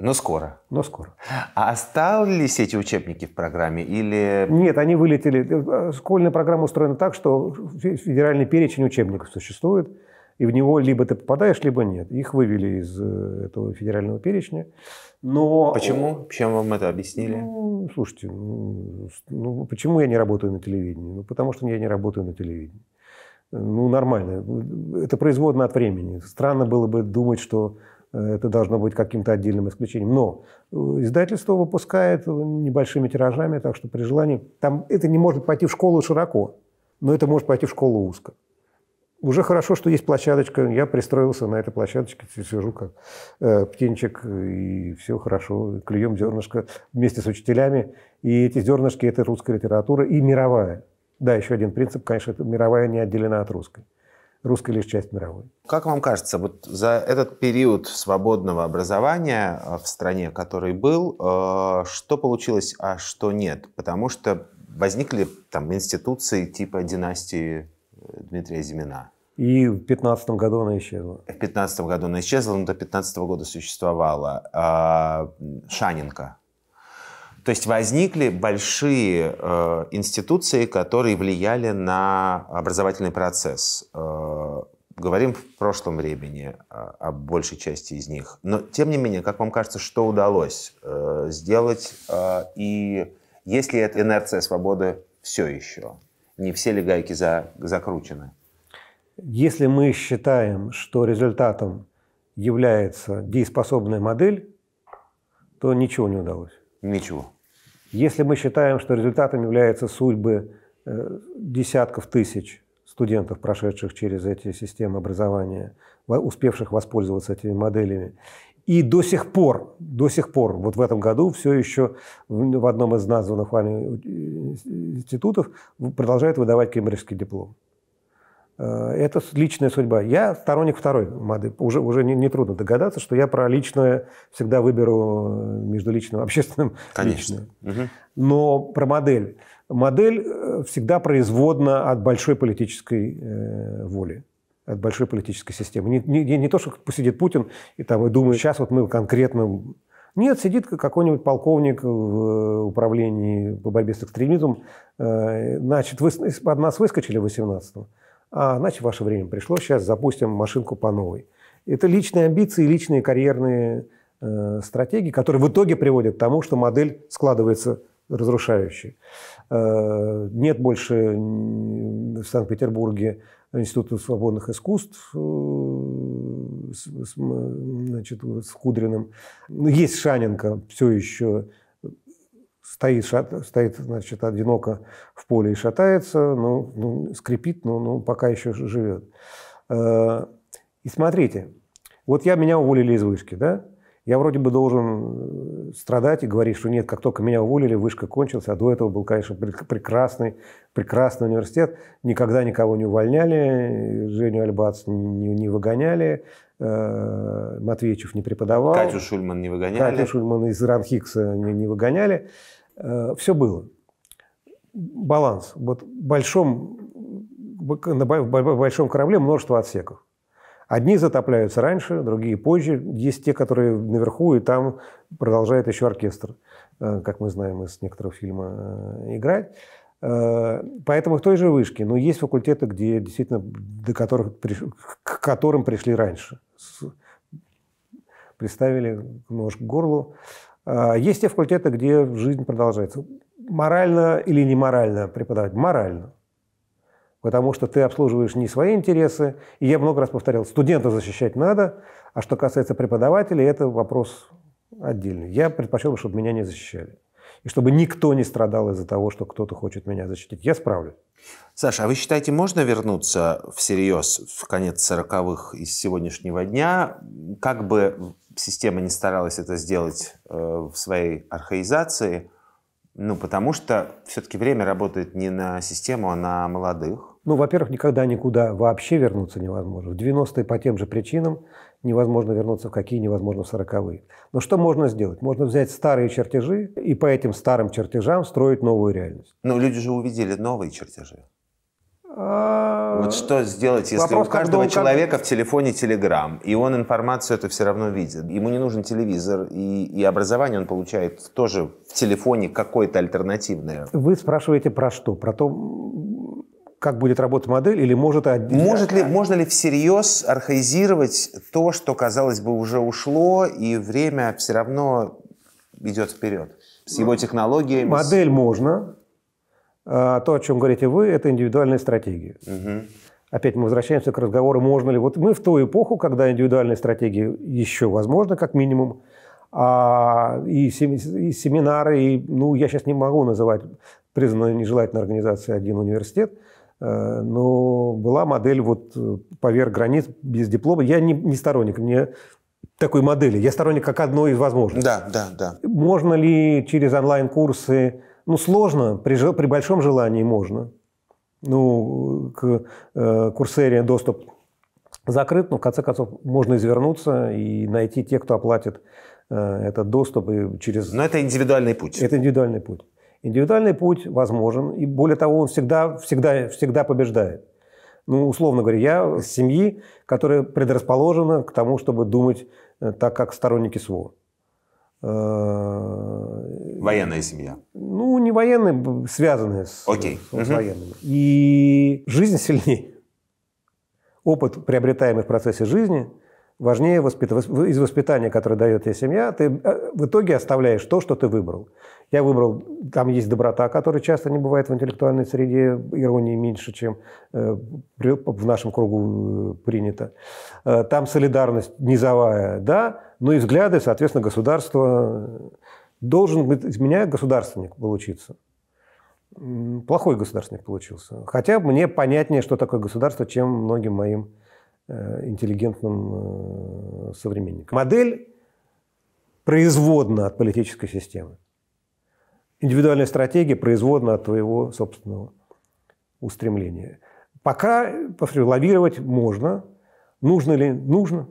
Но скоро. Но скоро. А остались эти учебники в программе или... Нет, они вылетели. Школьная программа устроена так, что федеральный перечень учебников существует, и в него либо ты попадаешь, либо нет. Их вывели из э, этого федерального перечня. Но... Почему? Чем вам это объяснили? Ну, слушайте, ну, ну, почему я не работаю на телевидении? Ну, потому что я не работаю на телевидении. Ну, нормально. Это производно от времени. Странно было бы думать, что это должно быть каким-то отдельным исключением. Но э, издательство выпускает небольшими тиражами, так что при желании... Там это не может пойти в школу широко, но это может пойти в школу узко. Уже хорошо, что есть площадочка. Я пристроился на этой площадочке, сижу как э, птенчик, и все хорошо. Клюем зернышко вместе с учителями. И эти зернышки – это русская литература и мировая. Да, еще один принцип, конечно, это мировая не отделена от русской русская лишь часть мировой. Как вам кажется, вот за этот период свободного образования э, в стране, который был, э, что получилось, а что нет? Потому что возникли там институции типа династии э, Дмитрия Зимина. И в 15 году она исчезла. В 15 году она исчезла, но до 15 года существовала. Шаненко то есть возникли большие э, институции, которые влияли на образовательный процесс. Э, говорим в прошлом времени о, э, о большей части из них. Но тем не менее, как вам кажется, что удалось э, сделать? Э, и есть ли эта инерция свободы все еще? Не все ли гайки за, закручены? Если мы считаем, что результатом является дееспособная модель, то ничего не удалось ничего. Если мы считаем, что результатом являются судьбы э, десятков тысяч студентов, прошедших через эти системы образования, успевших воспользоваться этими моделями, и до сих пор, до сих пор, вот в этом году все еще в одном из названных вами э, институтов продолжают выдавать кембриджский диплом. Э, это личная судьба. Я сторонник второй модели. Уже, уже не, не трудно догадаться, что я про личное всегда выберу э, между личным и общественным. Конечно. Угу. Но про модель. Модель э, всегда производна от большой политической э, воли от большой политической системы. Не, не, не то, что посидит Путин и там и думает, сейчас вот мы конкретно... Нет, сидит какой-нибудь полковник в управлении по борьбе с экстремизмом. Э, значит, вы, от нас выскочили в 18 а значит, ваше время пришло, сейчас запустим машинку по новой. Это личные амбиции, личные карьерные э, стратегии, которые в итоге приводят к тому, что модель складывается разрушающей. Э, нет больше в Санкт-Петербурге Института свободных искусств э, с, с, значит, с Кудриным. Есть Шаненко все еще стоит, шат, стоит значит, одиноко в поле и шатается, ну, ну скрипит, но ну, ну, пока еще живет. Э, и смотрите, вот я меня уволили из вышки, да? Я вроде бы должен э, страдать и говорить, что нет, как только меня уволили, вышка кончилась, а до этого был, конечно, прекрасный, прекрасный университет. Никогда никого не увольняли, Женю Альбац не, не выгоняли, э, Матвеевичев не преподавал. Катю Шульман не выгоняли. Катю Шульман из Ранхикса не, не выгоняли. Э, Все было. Баланс. Вот в большом, на большом корабле множество отсеков. Одни затопляются раньше, другие позже. Есть те, которые наверху, и там продолжает еще оркестр, э, как мы знаем из некоторых фильмов э, играть. Поэтому в той же вышке. Но есть факультеты, где действительно до которых, к которым пришли раньше. Приставили нож к горлу. А, есть те факультеты, где жизнь продолжается. Морально или не морально преподавать? Морально. Потому что ты обслуживаешь не свои интересы. И я много раз повторял, студента защищать надо, а что касается преподавателей, это вопрос отдельный. Я предпочел бы, чтобы меня не защищали. И чтобы никто не страдал из-за того, что кто-то хочет меня защитить. Я справлюсь. Саша, а вы считаете, можно вернуться всерьез в конец 40-х из сегодняшнего дня, как бы система не старалась это сделать э, в своей архаизации, ну, потому что все-таки время работает не на систему, а на молодых. Ну, во-первых, никогда никуда вообще вернуться невозможно. В 90-е по тем же причинам невозможно вернуться в какие невозможно в 40-е. Но что можно сделать? Можно взять старые чертежи и по этим старым чертежам строить новую реальность. Но ну, люди же увидели новые чертежи. А, вот что сделать, если Вопрос, у каждого долго... человека в телефоне Телеграм, и он информацию это все равно видит. Ему не нужен телевизор, и, и образование он получает тоже в телефоне какое-то альтернативное. Вы спрашиваете про что? Про то, как будет работать модель, или может... Может ли, можно ли всерьез архаизировать то, что, казалось бы, уже ушло, и время все равно идет вперед? С его ну, технологиями... Модель можно, а, то, о чем говорите вы, это индивидуальные стратегии. Угу. Опять мы возвращаемся к разговору, можно ли... Вот мы в ту эпоху, когда индивидуальные стратегии еще возможны, как минимум, а, и, и семинары, и, ну, я сейчас не могу называть признанной нежелательной организацией один университет, э, но была модель вот э, поверх границ, без диплома. Я не, не сторонник, мне такой модели. Я сторонник как одной из возможностей. Да, да, да. Можно ли через онлайн-курсы ну, сложно, при, при большом желании можно. Ну, к э, Курсере доступ закрыт, но в конце концов можно извернуться и найти тех, кто оплатит э, этот доступ и через... Но это индивидуальный путь. Это индивидуальный путь. Индивидуальный путь возможен, и более того, он всегда, всегда, всегда побеждает. Ну, условно говоря, я с семьи, которая предрасположена к тому, чтобы думать э, так, как сторонники СВО. Э, военная семья. Ну, не военная, связанная с, Окей. Э, с, с военными. И жизнь сильнее. Опыт, приобретаемый в процессе жизни, важнее воспит... из воспитания, которое дает тебе семья, ты э, в итоге оставляешь то, что ты выбрал. Я выбрал, там есть доброта, которая часто не бывает в интеллектуальной среде, иронии меньше, чем э, в нашем кругу э, принято. Э, там солидарность низовая, да, но и взгляды, соответственно, государство должен из меня государственник получиться. Плохой государственник получился. Хотя мне понятнее, что такое государство, чем многим моим интеллигентным современникам. Модель производна от политической системы индивидуальная стратегия производна от твоего собственного устремления. Пока, повторю, лавировать можно. Нужно ли? Нужно.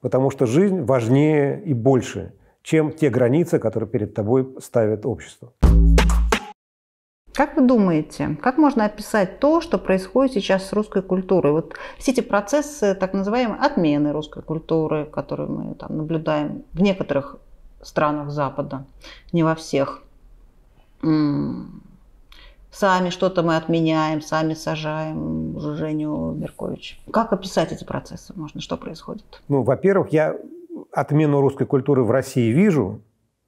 Потому что жизнь важнее и больше, чем те границы, которые перед тобой ставит общество. Как вы думаете, как можно описать то, что происходит сейчас с русской культурой? Вот все эти процессы так называемой отмены русской культуры, которые мы там наблюдаем в некоторых странах Запада, не во всех. Сами что-то мы отменяем, сами сажаем Женю Беркович. Как описать эти процессы можно? Что происходит? Ну, во-первых, я отмену русской культуры в России вижу.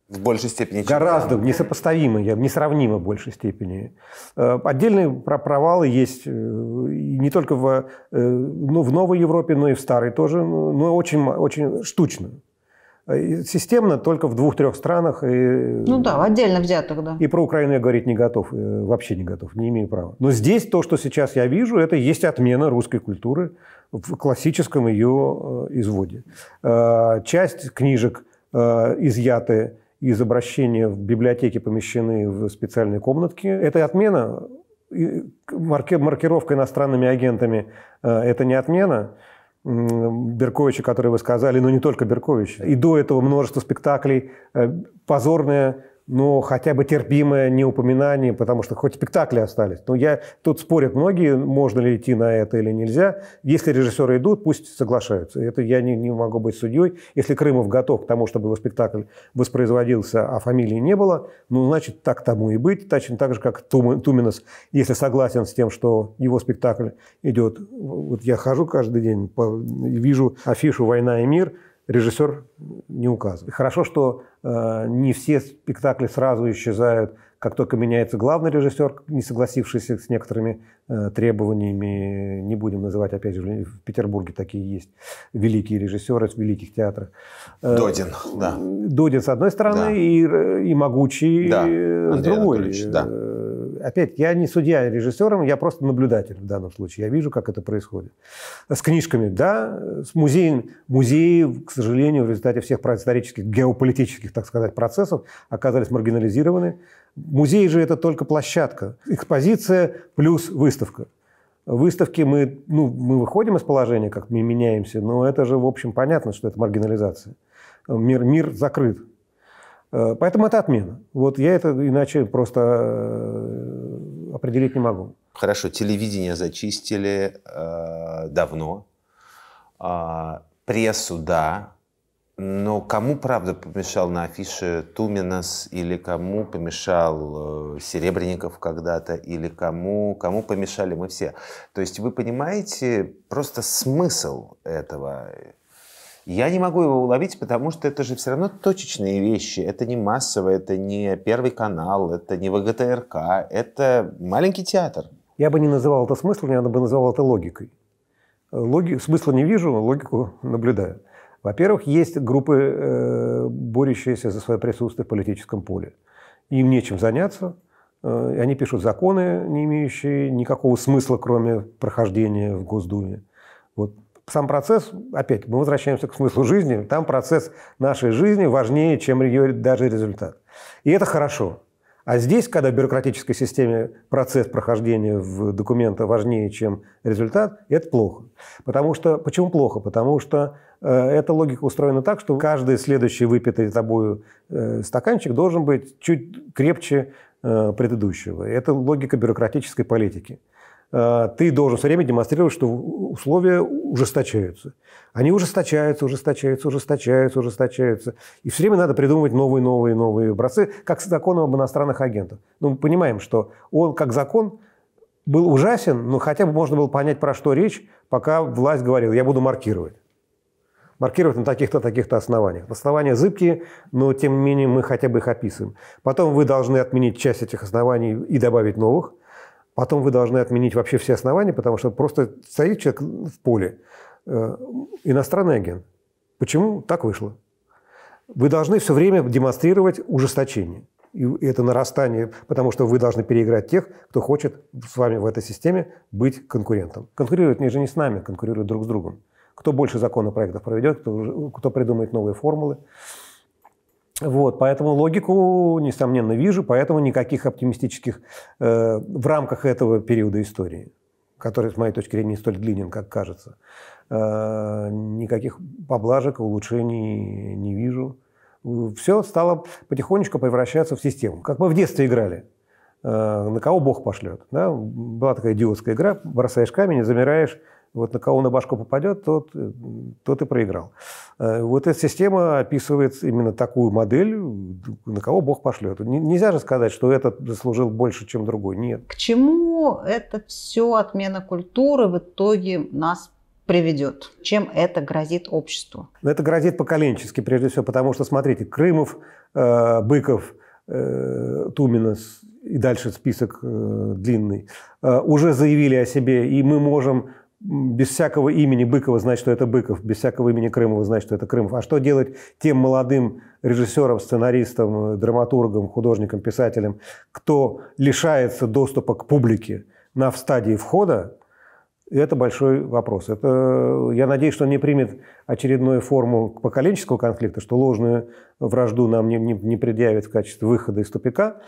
В большей степени. Гораздо чем несопоставимо, я, несравнимо в большей степени. Э, отдельные провалы есть э, не только в, э, ну, в Новой Европе, но и в Старой тоже, но очень, очень штучно. Э, системно только в двух-трех странах. И, ну да, отдельно взятых, да. И про Украину я говорить не готов, э, вообще не готов, не имею права. Но здесь то, что сейчас я вижу, это есть отмена русской культуры в классическом ее э, изводе. Часть книжек изъяты из обращения в библиотеке помещены в специальные комнатки. Это отмена марки маркировка иностранными агентами – это не отмена. Берковича, который вы сказали, но не только Берковича. И до этого множество спектаклей, э, позорная но хотя бы терпимое неупоминание, потому что хоть спектакли остались. Но я тут спорят многие, можно ли идти на это или нельзя. Если режиссеры идут, пусть соглашаются. Это я не, не могу быть судьей. Если Крымов готов к тому, чтобы его спектакль воспроизводился, а фамилии не было, ну, значит, так тому и быть. Точно так же, как Тум, Туминос, если согласен с тем, что его спектакль идет. Вот я хожу каждый день, по, вижу афишу «Война и мир», режиссер не указывает. Хорошо, что э, не все спектакли сразу исчезают, как только меняется главный режиссер, не согласившийся с некоторыми э, требованиями, не будем называть, опять же, в Петербурге такие есть великие режиссеры в великих театрах. Э, Додин, да. Додин с одной стороны да. и, э, и могучий да. Э, с другой. да э, опять, я не судья а режиссером, я просто наблюдатель в данном случае. Я вижу, как это происходит. С книжками, да, с музеем. Музеи, к сожалению, в результате всех исторических, геополитических, так сказать, процессов оказались маргинализированы. Музей же это только площадка. Экспозиция плюс выставка. Выставки мы, ну, мы выходим из положения, как мы меняемся, но это же, в общем, понятно, что это маргинализация. Мир, мир закрыт. Э, поэтому это отмена. Вот я это иначе просто э, определить не могу. Хорошо, телевидение зачистили э, давно, э, прессу да, но кому правда помешал на афише Туминас или кому помешал э, Серебренников когда-то или кому кому помешали мы все? То есть вы понимаете просто смысл этого? Я не могу его уловить, потому что это же все равно точечные вещи. Это не массово, это не Первый канал, это не ВГТРК, это маленький театр. Я бы не называл это смыслом, я бы называл это логикой. Логи... Смысла не вижу, логику наблюдаю. Во-первых, есть группы, э, борющиеся за свое присутствие в политическом поле. Им нечем заняться, э, они пишут законы, не имеющие никакого смысла, кроме прохождения в Госдуме сам процесс, опять, мы возвращаемся к смыслу жизни, там процесс нашей жизни важнее, чем ее даже результат. И это хорошо. А здесь, когда в бюрократической системе процесс прохождения в документа важнее, чем результат, это плохо. Потому что, почему плохо? Потому что э, эта логика устроена так, что каждый следующий выпитый тобою э, стаканчик должен быть чуть крепче э, предыдущего. Это логика бюрократической политики. Э, ты должен все время демонстрировать, что условия ужесточаются. Они ужесточаются, ужесточаются, ужесточаются, ужесточаются. И все время надо придумывать новые, новые, новые образцы, как с законом об иностранных агентах. Ну, мы понимаем, что он, как закон, был ужасен, но хотя бы можно было понять, про что речь, пока власть говорила, я буду маркировать. Маркировать на таких-то, таких-то основаниях. Основания зыбкие, но тем не менее мы хотя бы их описываем. Потом вы должны отменить часть этих оснований и добавить новых – Потом вы должны отменить вообще все основания, потому что просто стоит человек в поле, э, иностранный агент. Почему так вышло? Вы должны все время демонстрировать ужесточение. И это нарастание, потому что вы должны переиграть тех, кто хочет с вами в этой системе быть конкурентом. Конкурируют не же не с нами, конкурируют друг с другом. Кто больше законопроектов проведет, кто, кто придумает новые формулы. Вот, поэтому логику, несомненно, вижу, поэтому никаких оптимистических э, в рамках этого периода истории, который, с моей точки зрения, не столь длинен, как кажется, э, никаких поблажек, улучшений не вижу. Все стало потихонечку превращаться в систему, как мы в детстве играли. Э, на кого Бог пошлет. Да? Была такая идиотская игра, бросаешь камень и замираешь вот на кого на башку попадет, тот, э, тот и проиграл. Э, вот эта система описывает именно такую модель, на кого Бог пошлет. Нельзя же сказать, что этот заслужил больше, чем другой. Нет. К чему это все отмена культуры в итоге нас приведет? Чем это грозит обществу? Ну, это грозит поколенчески, прежде всего, потому что, смотрите, Крымов, э, Быков, Тумина и дальше список длинный, уже заявили о себе, и мы можем без всякого имени Быкова знать, что это Быков, без всякого имени Крымова знать, что это Крымов. А что делать тем молодым режиссерам, сценаристам, э, драматургам, художникам, писателям, кто лишается доступа к публике на в стадии входа, это большой вопрос. Это, э, я надеюсь, что он не примет очередную форму поколенческого конфликта, что ложную вражду нам не, не, не предъявит в качестве выхода из тупика,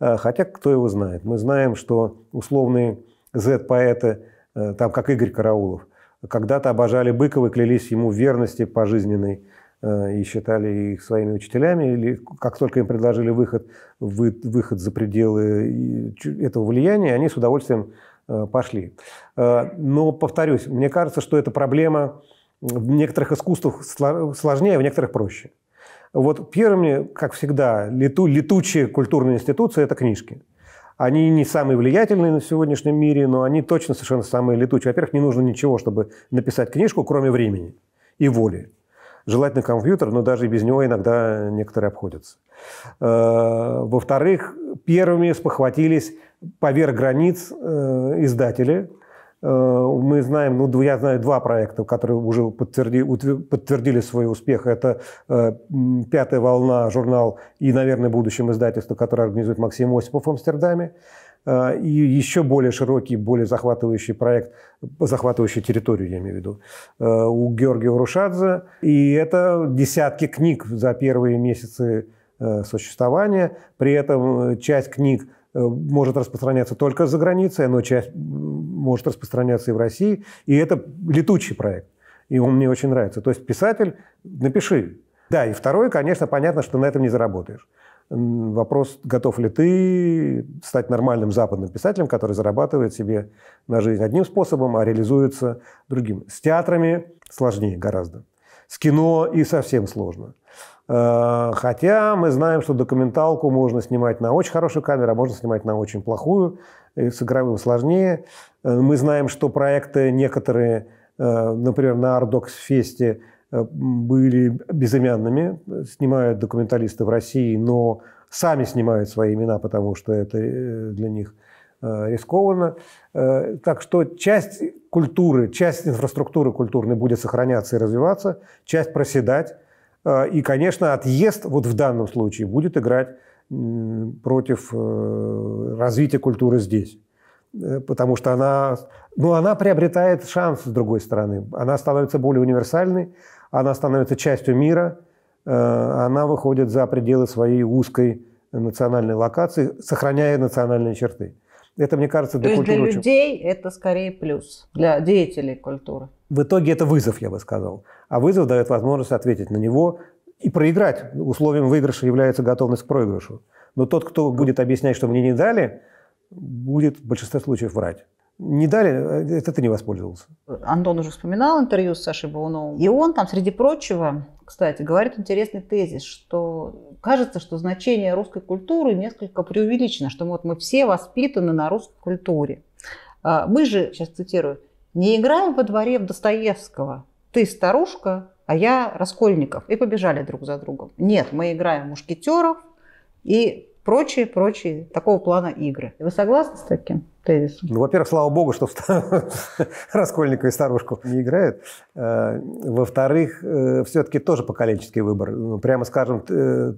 э, хотя кто его знает. Мы знаем, что условные Z-поэты – Э, там, как Игорь Караулов. Когда-то обожали Быкова, клялись ему в верности пожизненной э, и считали их своими учителями, или как только им предложили выход, вы, выход за пределы этого влияния, они с удовольствием э, пошли. Но, повторюсь, мне кажется, что эта проблема в некоторых искусствах сложнее, а в некоторых проще. Вот первыми, как всегда, лету, летучие культурные институции – это книжки – они не самые влиятельные на сегодняшнем мире, но они точно совершенно самые летучие. Во-первых, не нужно ничего, чтобы написать книжку, кроме времени и воли. Желательно компьютер, но даже без него иногда некоторые обходятся. Э, во-вторых, первыми спохватились поверх границ э, издатели – Э, мы знаем, ну, я знаю два проекта, которые уже подтверди, подтвердили свой успех. Это э, «Пятая волна», журнал и, наверное, будущем издательство, которое организует Максим Осипов в Амстердаме. Э, и еще более широкий, более захватывающий проект, захватывающий территорию, я имею в виду, у Георгия Урушадзе. И это десятки книг за первые месяцы существования. При этом часть книг – Э, может распространяться только за границей, но часть может распространяться и в России. И это летучий проект. И он мне очень нравится. То есть писатель, напиши. Да, и второе, конечно, понятно, что на этом не заработаешь. Вопрос, готов ли ты стать нормальным западным писателем, который зарабатывает себе на жизнь одним способом, а реализуется другим. С театрами сложнее гораздо. С кино и совсем сложно. Э, хотя мы знаем, что документалку можно снимать на очень хорошую камеру, а можно снимать на очень плохую, э, с игровым сложнее. Э, мы знаем, что проекты некоторые, например, на Ардоксфесте были безымянными, снимают документалисты в России, но сами снимают свои имена, потому что это для них рискованно. Так что часть культуры, часть инфраструктуры культурной будет сохраняться и развиваться, часть проседать, Э, и, конечно, отъезд вот в данном случае будет играть против э, развития культуры здесь. Э, потому что она, ну, она приобретает шанс с другой стороны. Она становится более универсальной, она становится частью мира, она выходит за пределы своей узкой национальной локации, сохраняя национальные черты. Это, мне кажется, для То есть культуры... для людей это скорее плюс, для деятелей культуры. В итоге это вызов, я бы сказал. А вызов дает возможность ответить на него и проиграть. Условием выигрыша является готовность к проигрышу. Но тот, кто будет объяснять, что мне не дали, будет в большинстве случаев врать. Не дали, э, это ты не воспользовался. Антон уже вспоминал интервью с Сашей Бауновым. И он там, среди прочего, кстати, говорит интересный тезис, что кажется, что значение русской культуры несколько преувеличено, что вот мы все воспитаны на русской культуре. А, мы же, сейчас цитирую, не играем во дворе в Достоевского. Ты старушка, а я Раскольников. И побежали друг за другом. Нет, мы играем мушкетеров и прочие, прочие такого плана игры. Вы согласны с таким? тезисом? Ну, во-первых, слава богу, что Раскольникова и старушку не играют. Э, во-вторых, э, все-таки тоже поколенческий выбор. Ну, прямо скажем, э,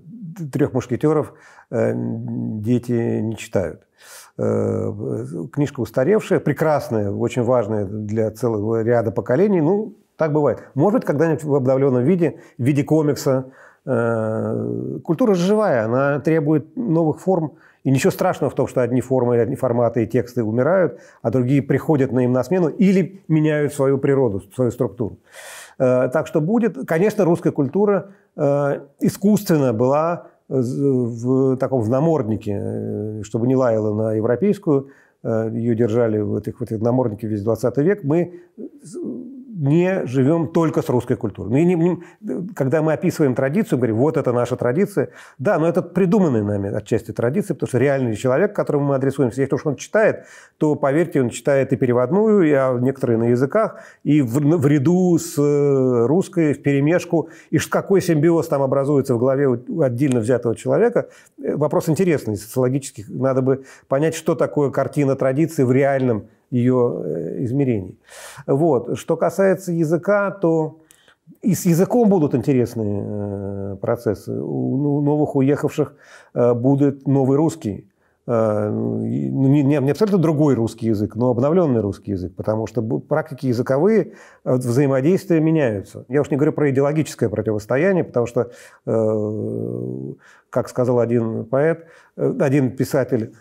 трех мушкетеров дети не читают. Книжка устаревшая, прекрасная, очень важная для целого ряда поколений. Ну, так бывает. Может быть, когда-нибудь в обновленном виде, в виде комикса. Культура живая, она требует новых форм и ничего страшного в том, что одни формы, одни форматы и тексты умирают, а другие приходят на им на смену или меняют свою природу, свою структуру. Э, так что будет, конечно, русская культура э, искусственно была э, в таком в наморднике, чтобы не лаяла на европейскую, ее держали в этих, в этих наморднике весь 20 век, мы не живем только с русской культурой. Ну, не, не, когда мы описываем традицию, говорим, вот это наша традиция, да, но это придуманная нами отчасти традиции, потому что реальный человек, которому мы адресуемся, если уж он читает, то, поверьте, он читает и переводную, и а, некоторые на языках, и в, в ряду с э, русской, в перемешку, и какой симбиоз там образуется в голове у отдельно взятого человека, э, вопрос интересный, социологический. Надо бы понять, что такое картина традиции в реальном ее э, измерений. Вот. Что касается языка, то и с языком будут интересные э, процессы. Ну, у новых уехавших э, будет новый русский. Ну, не, не абсолютно другой русский язык, но обновленный русский язык, потому что практики языковые взаимодействия меняются. Я уж не говорю про идеологическое противостояние, потому что, как сказал один поэт, один писатель,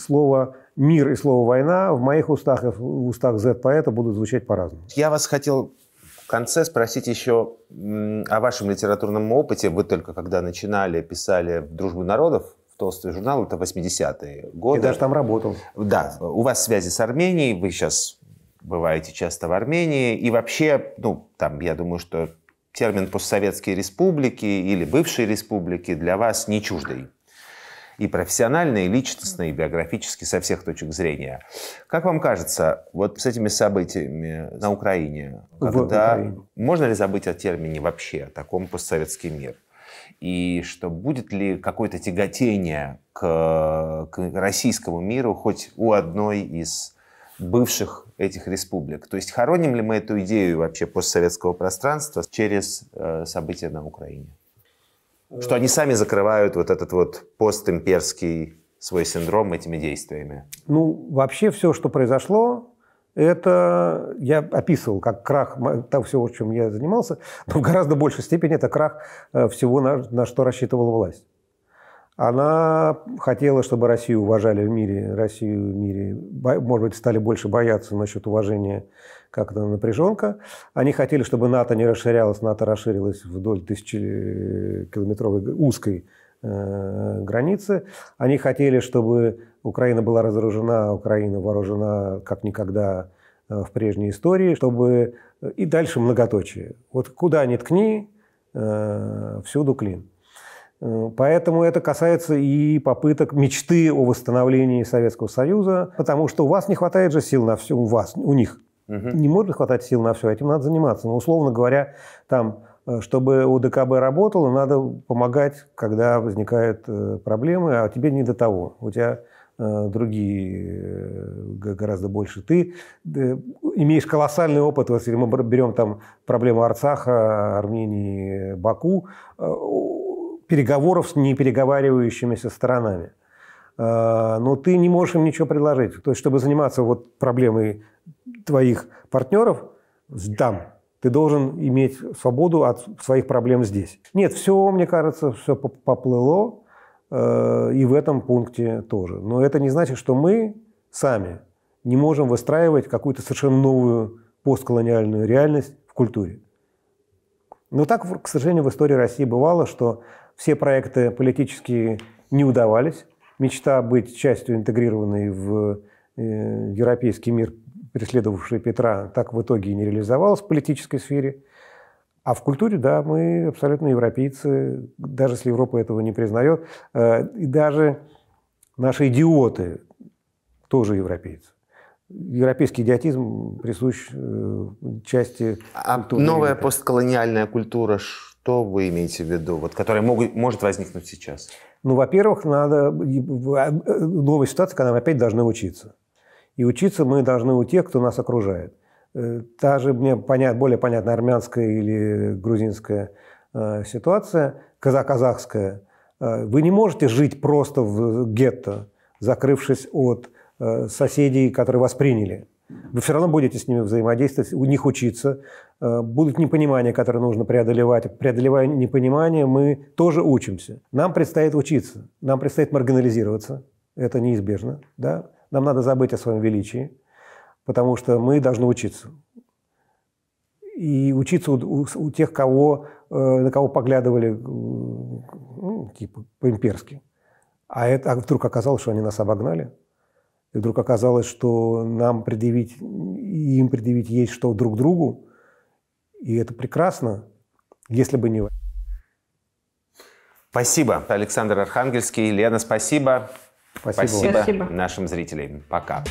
слово мир и слово война в моих устах и в устах Z-поэта будут звучать по-разному. Я вас хотел в конце спросить еще о вашем литературном опыте. Вы только когда начинали, писали «Дружбу народов», толстый журнал, это 80-е годы. Я даже там работал. Да, у вас связи с Арменией, вы сейчас бываете часто в Армении, и вообще, ну, там, я думаю, что термин постсоветские республики или бывшие республики для вас не чуждый и профессионально, и личностно, и биографически со всех точек зрения. Как вам кажется, вот с этими событиями на Украине, когда... Украине. можно ли забыть о термине вообще, о таком постсоветский мир? и что будет ли какое-то тяготение к, к российскому миру хоть у одной из бывших этих республик. То есть хороним ли мы эту идею вообще постсоветского пространства через э, события на Украине? Что они сами закрывают вот этот вот постимперский свой синдром этими действиями? Ну, вообще все, что произошло, это я описывал как крах того всего, чем я занимался, но в гораздо большей степени это крах э, всего, на, на что рассчитывала власть. Она хотела, чтобы Россию уважали в мире, Россию в мире, может быть, стали больше бояться насчет уважения как это напряженка. Они хотели, чтобы НАТО не расширялось, НАТО расширилось вдоль тысячекилометровой узкой э, границы. Они хотели, чтобы Украина была разоружена, а Украина вооружена как никогда э, в прежней истории, чтобы э, и дальше многоточие. Вот куда ни ткни, э, всюду клин. Э, поэтому это касается и попыток мечты о восстановлении Советского Союза, потому что у вас не хватает же сил на все, у вас, у них Угу. Не может хватать сил на все, этим надо заниматься. Но, ну, условно говоря, там, э, чтобы у ДКБ работало, надо помогать, когда возникают э, проблемы, а тебе не до того. У тебя э, другие гораздо больше. Ты имеешь колоссальный опыт, если мы берем там проблему Арцаха, Армении, Баку, переговоров с непереговаривающимися сторонами. Но ты не можешь им ничего предложить. То есть, чтобы заниматься вот проблемой твоих партнеров сдам. Ты должен иметь свободу от своих проблем здесь. Нет, все, мне кажется, все поплыло, э, и в этом пункте тоже. Но это не значит, что мы сами не можем выстраивать какую-то совершенно новую постколониальную реальность в культуре. Но так, к сожалению, в истории России бывало, что все проекты политические не удавались. Мечта быть частью интегрированной в э, европейский мир преследовавший Петра, так в итоге и не реализовалась в политической сфере. А в культуре, да, мы абсолютно европейцы, даже если Европа этого не признает, э, и даже наши идиоты тоже европейцы. Европейский идиотизм присущ э, части а культуры. Новая постколониальная культура, что вы имеете в виду, вот, которая могут, может возникнуть сейчас? Ну, во-первых, надо а, э, новая ситуация, когда мы опять должны учиться. И учиться мы должны у тех, кто нас окружает. Э, та же мне понят, более понятна армянская или грузинская э, ситуация, казахская. Э, вы не можете жить просто в гетто, закрывшись от э, соседей, которые вас приняли. Вы все равно будете с ними взаимодействовать, у них учиться. Э, будут непонимания, которые нужно преодолевать. Преодолевая непонимание, мы тоже учимся. Нам предстоит учиться, нам предстоит маргинализироваться. Это неизбежно. Да? Нам надо забыть о своем величии, потому что мы должны учиться. И учиться у, у, у тех, кого, э, на кого поглядывали э, ну, типа, по-имперски. А, это, а вдруг оказалось, что они нас обогнали. И вдруг оказалось, что нам предъявить, им предъявить есть что друг другу. И это прекрасно, если бы не вы. Спасибо, Александр Архангельский. Лена, спасибо. Спасибо, Спасибо нашим зрителям. Пока.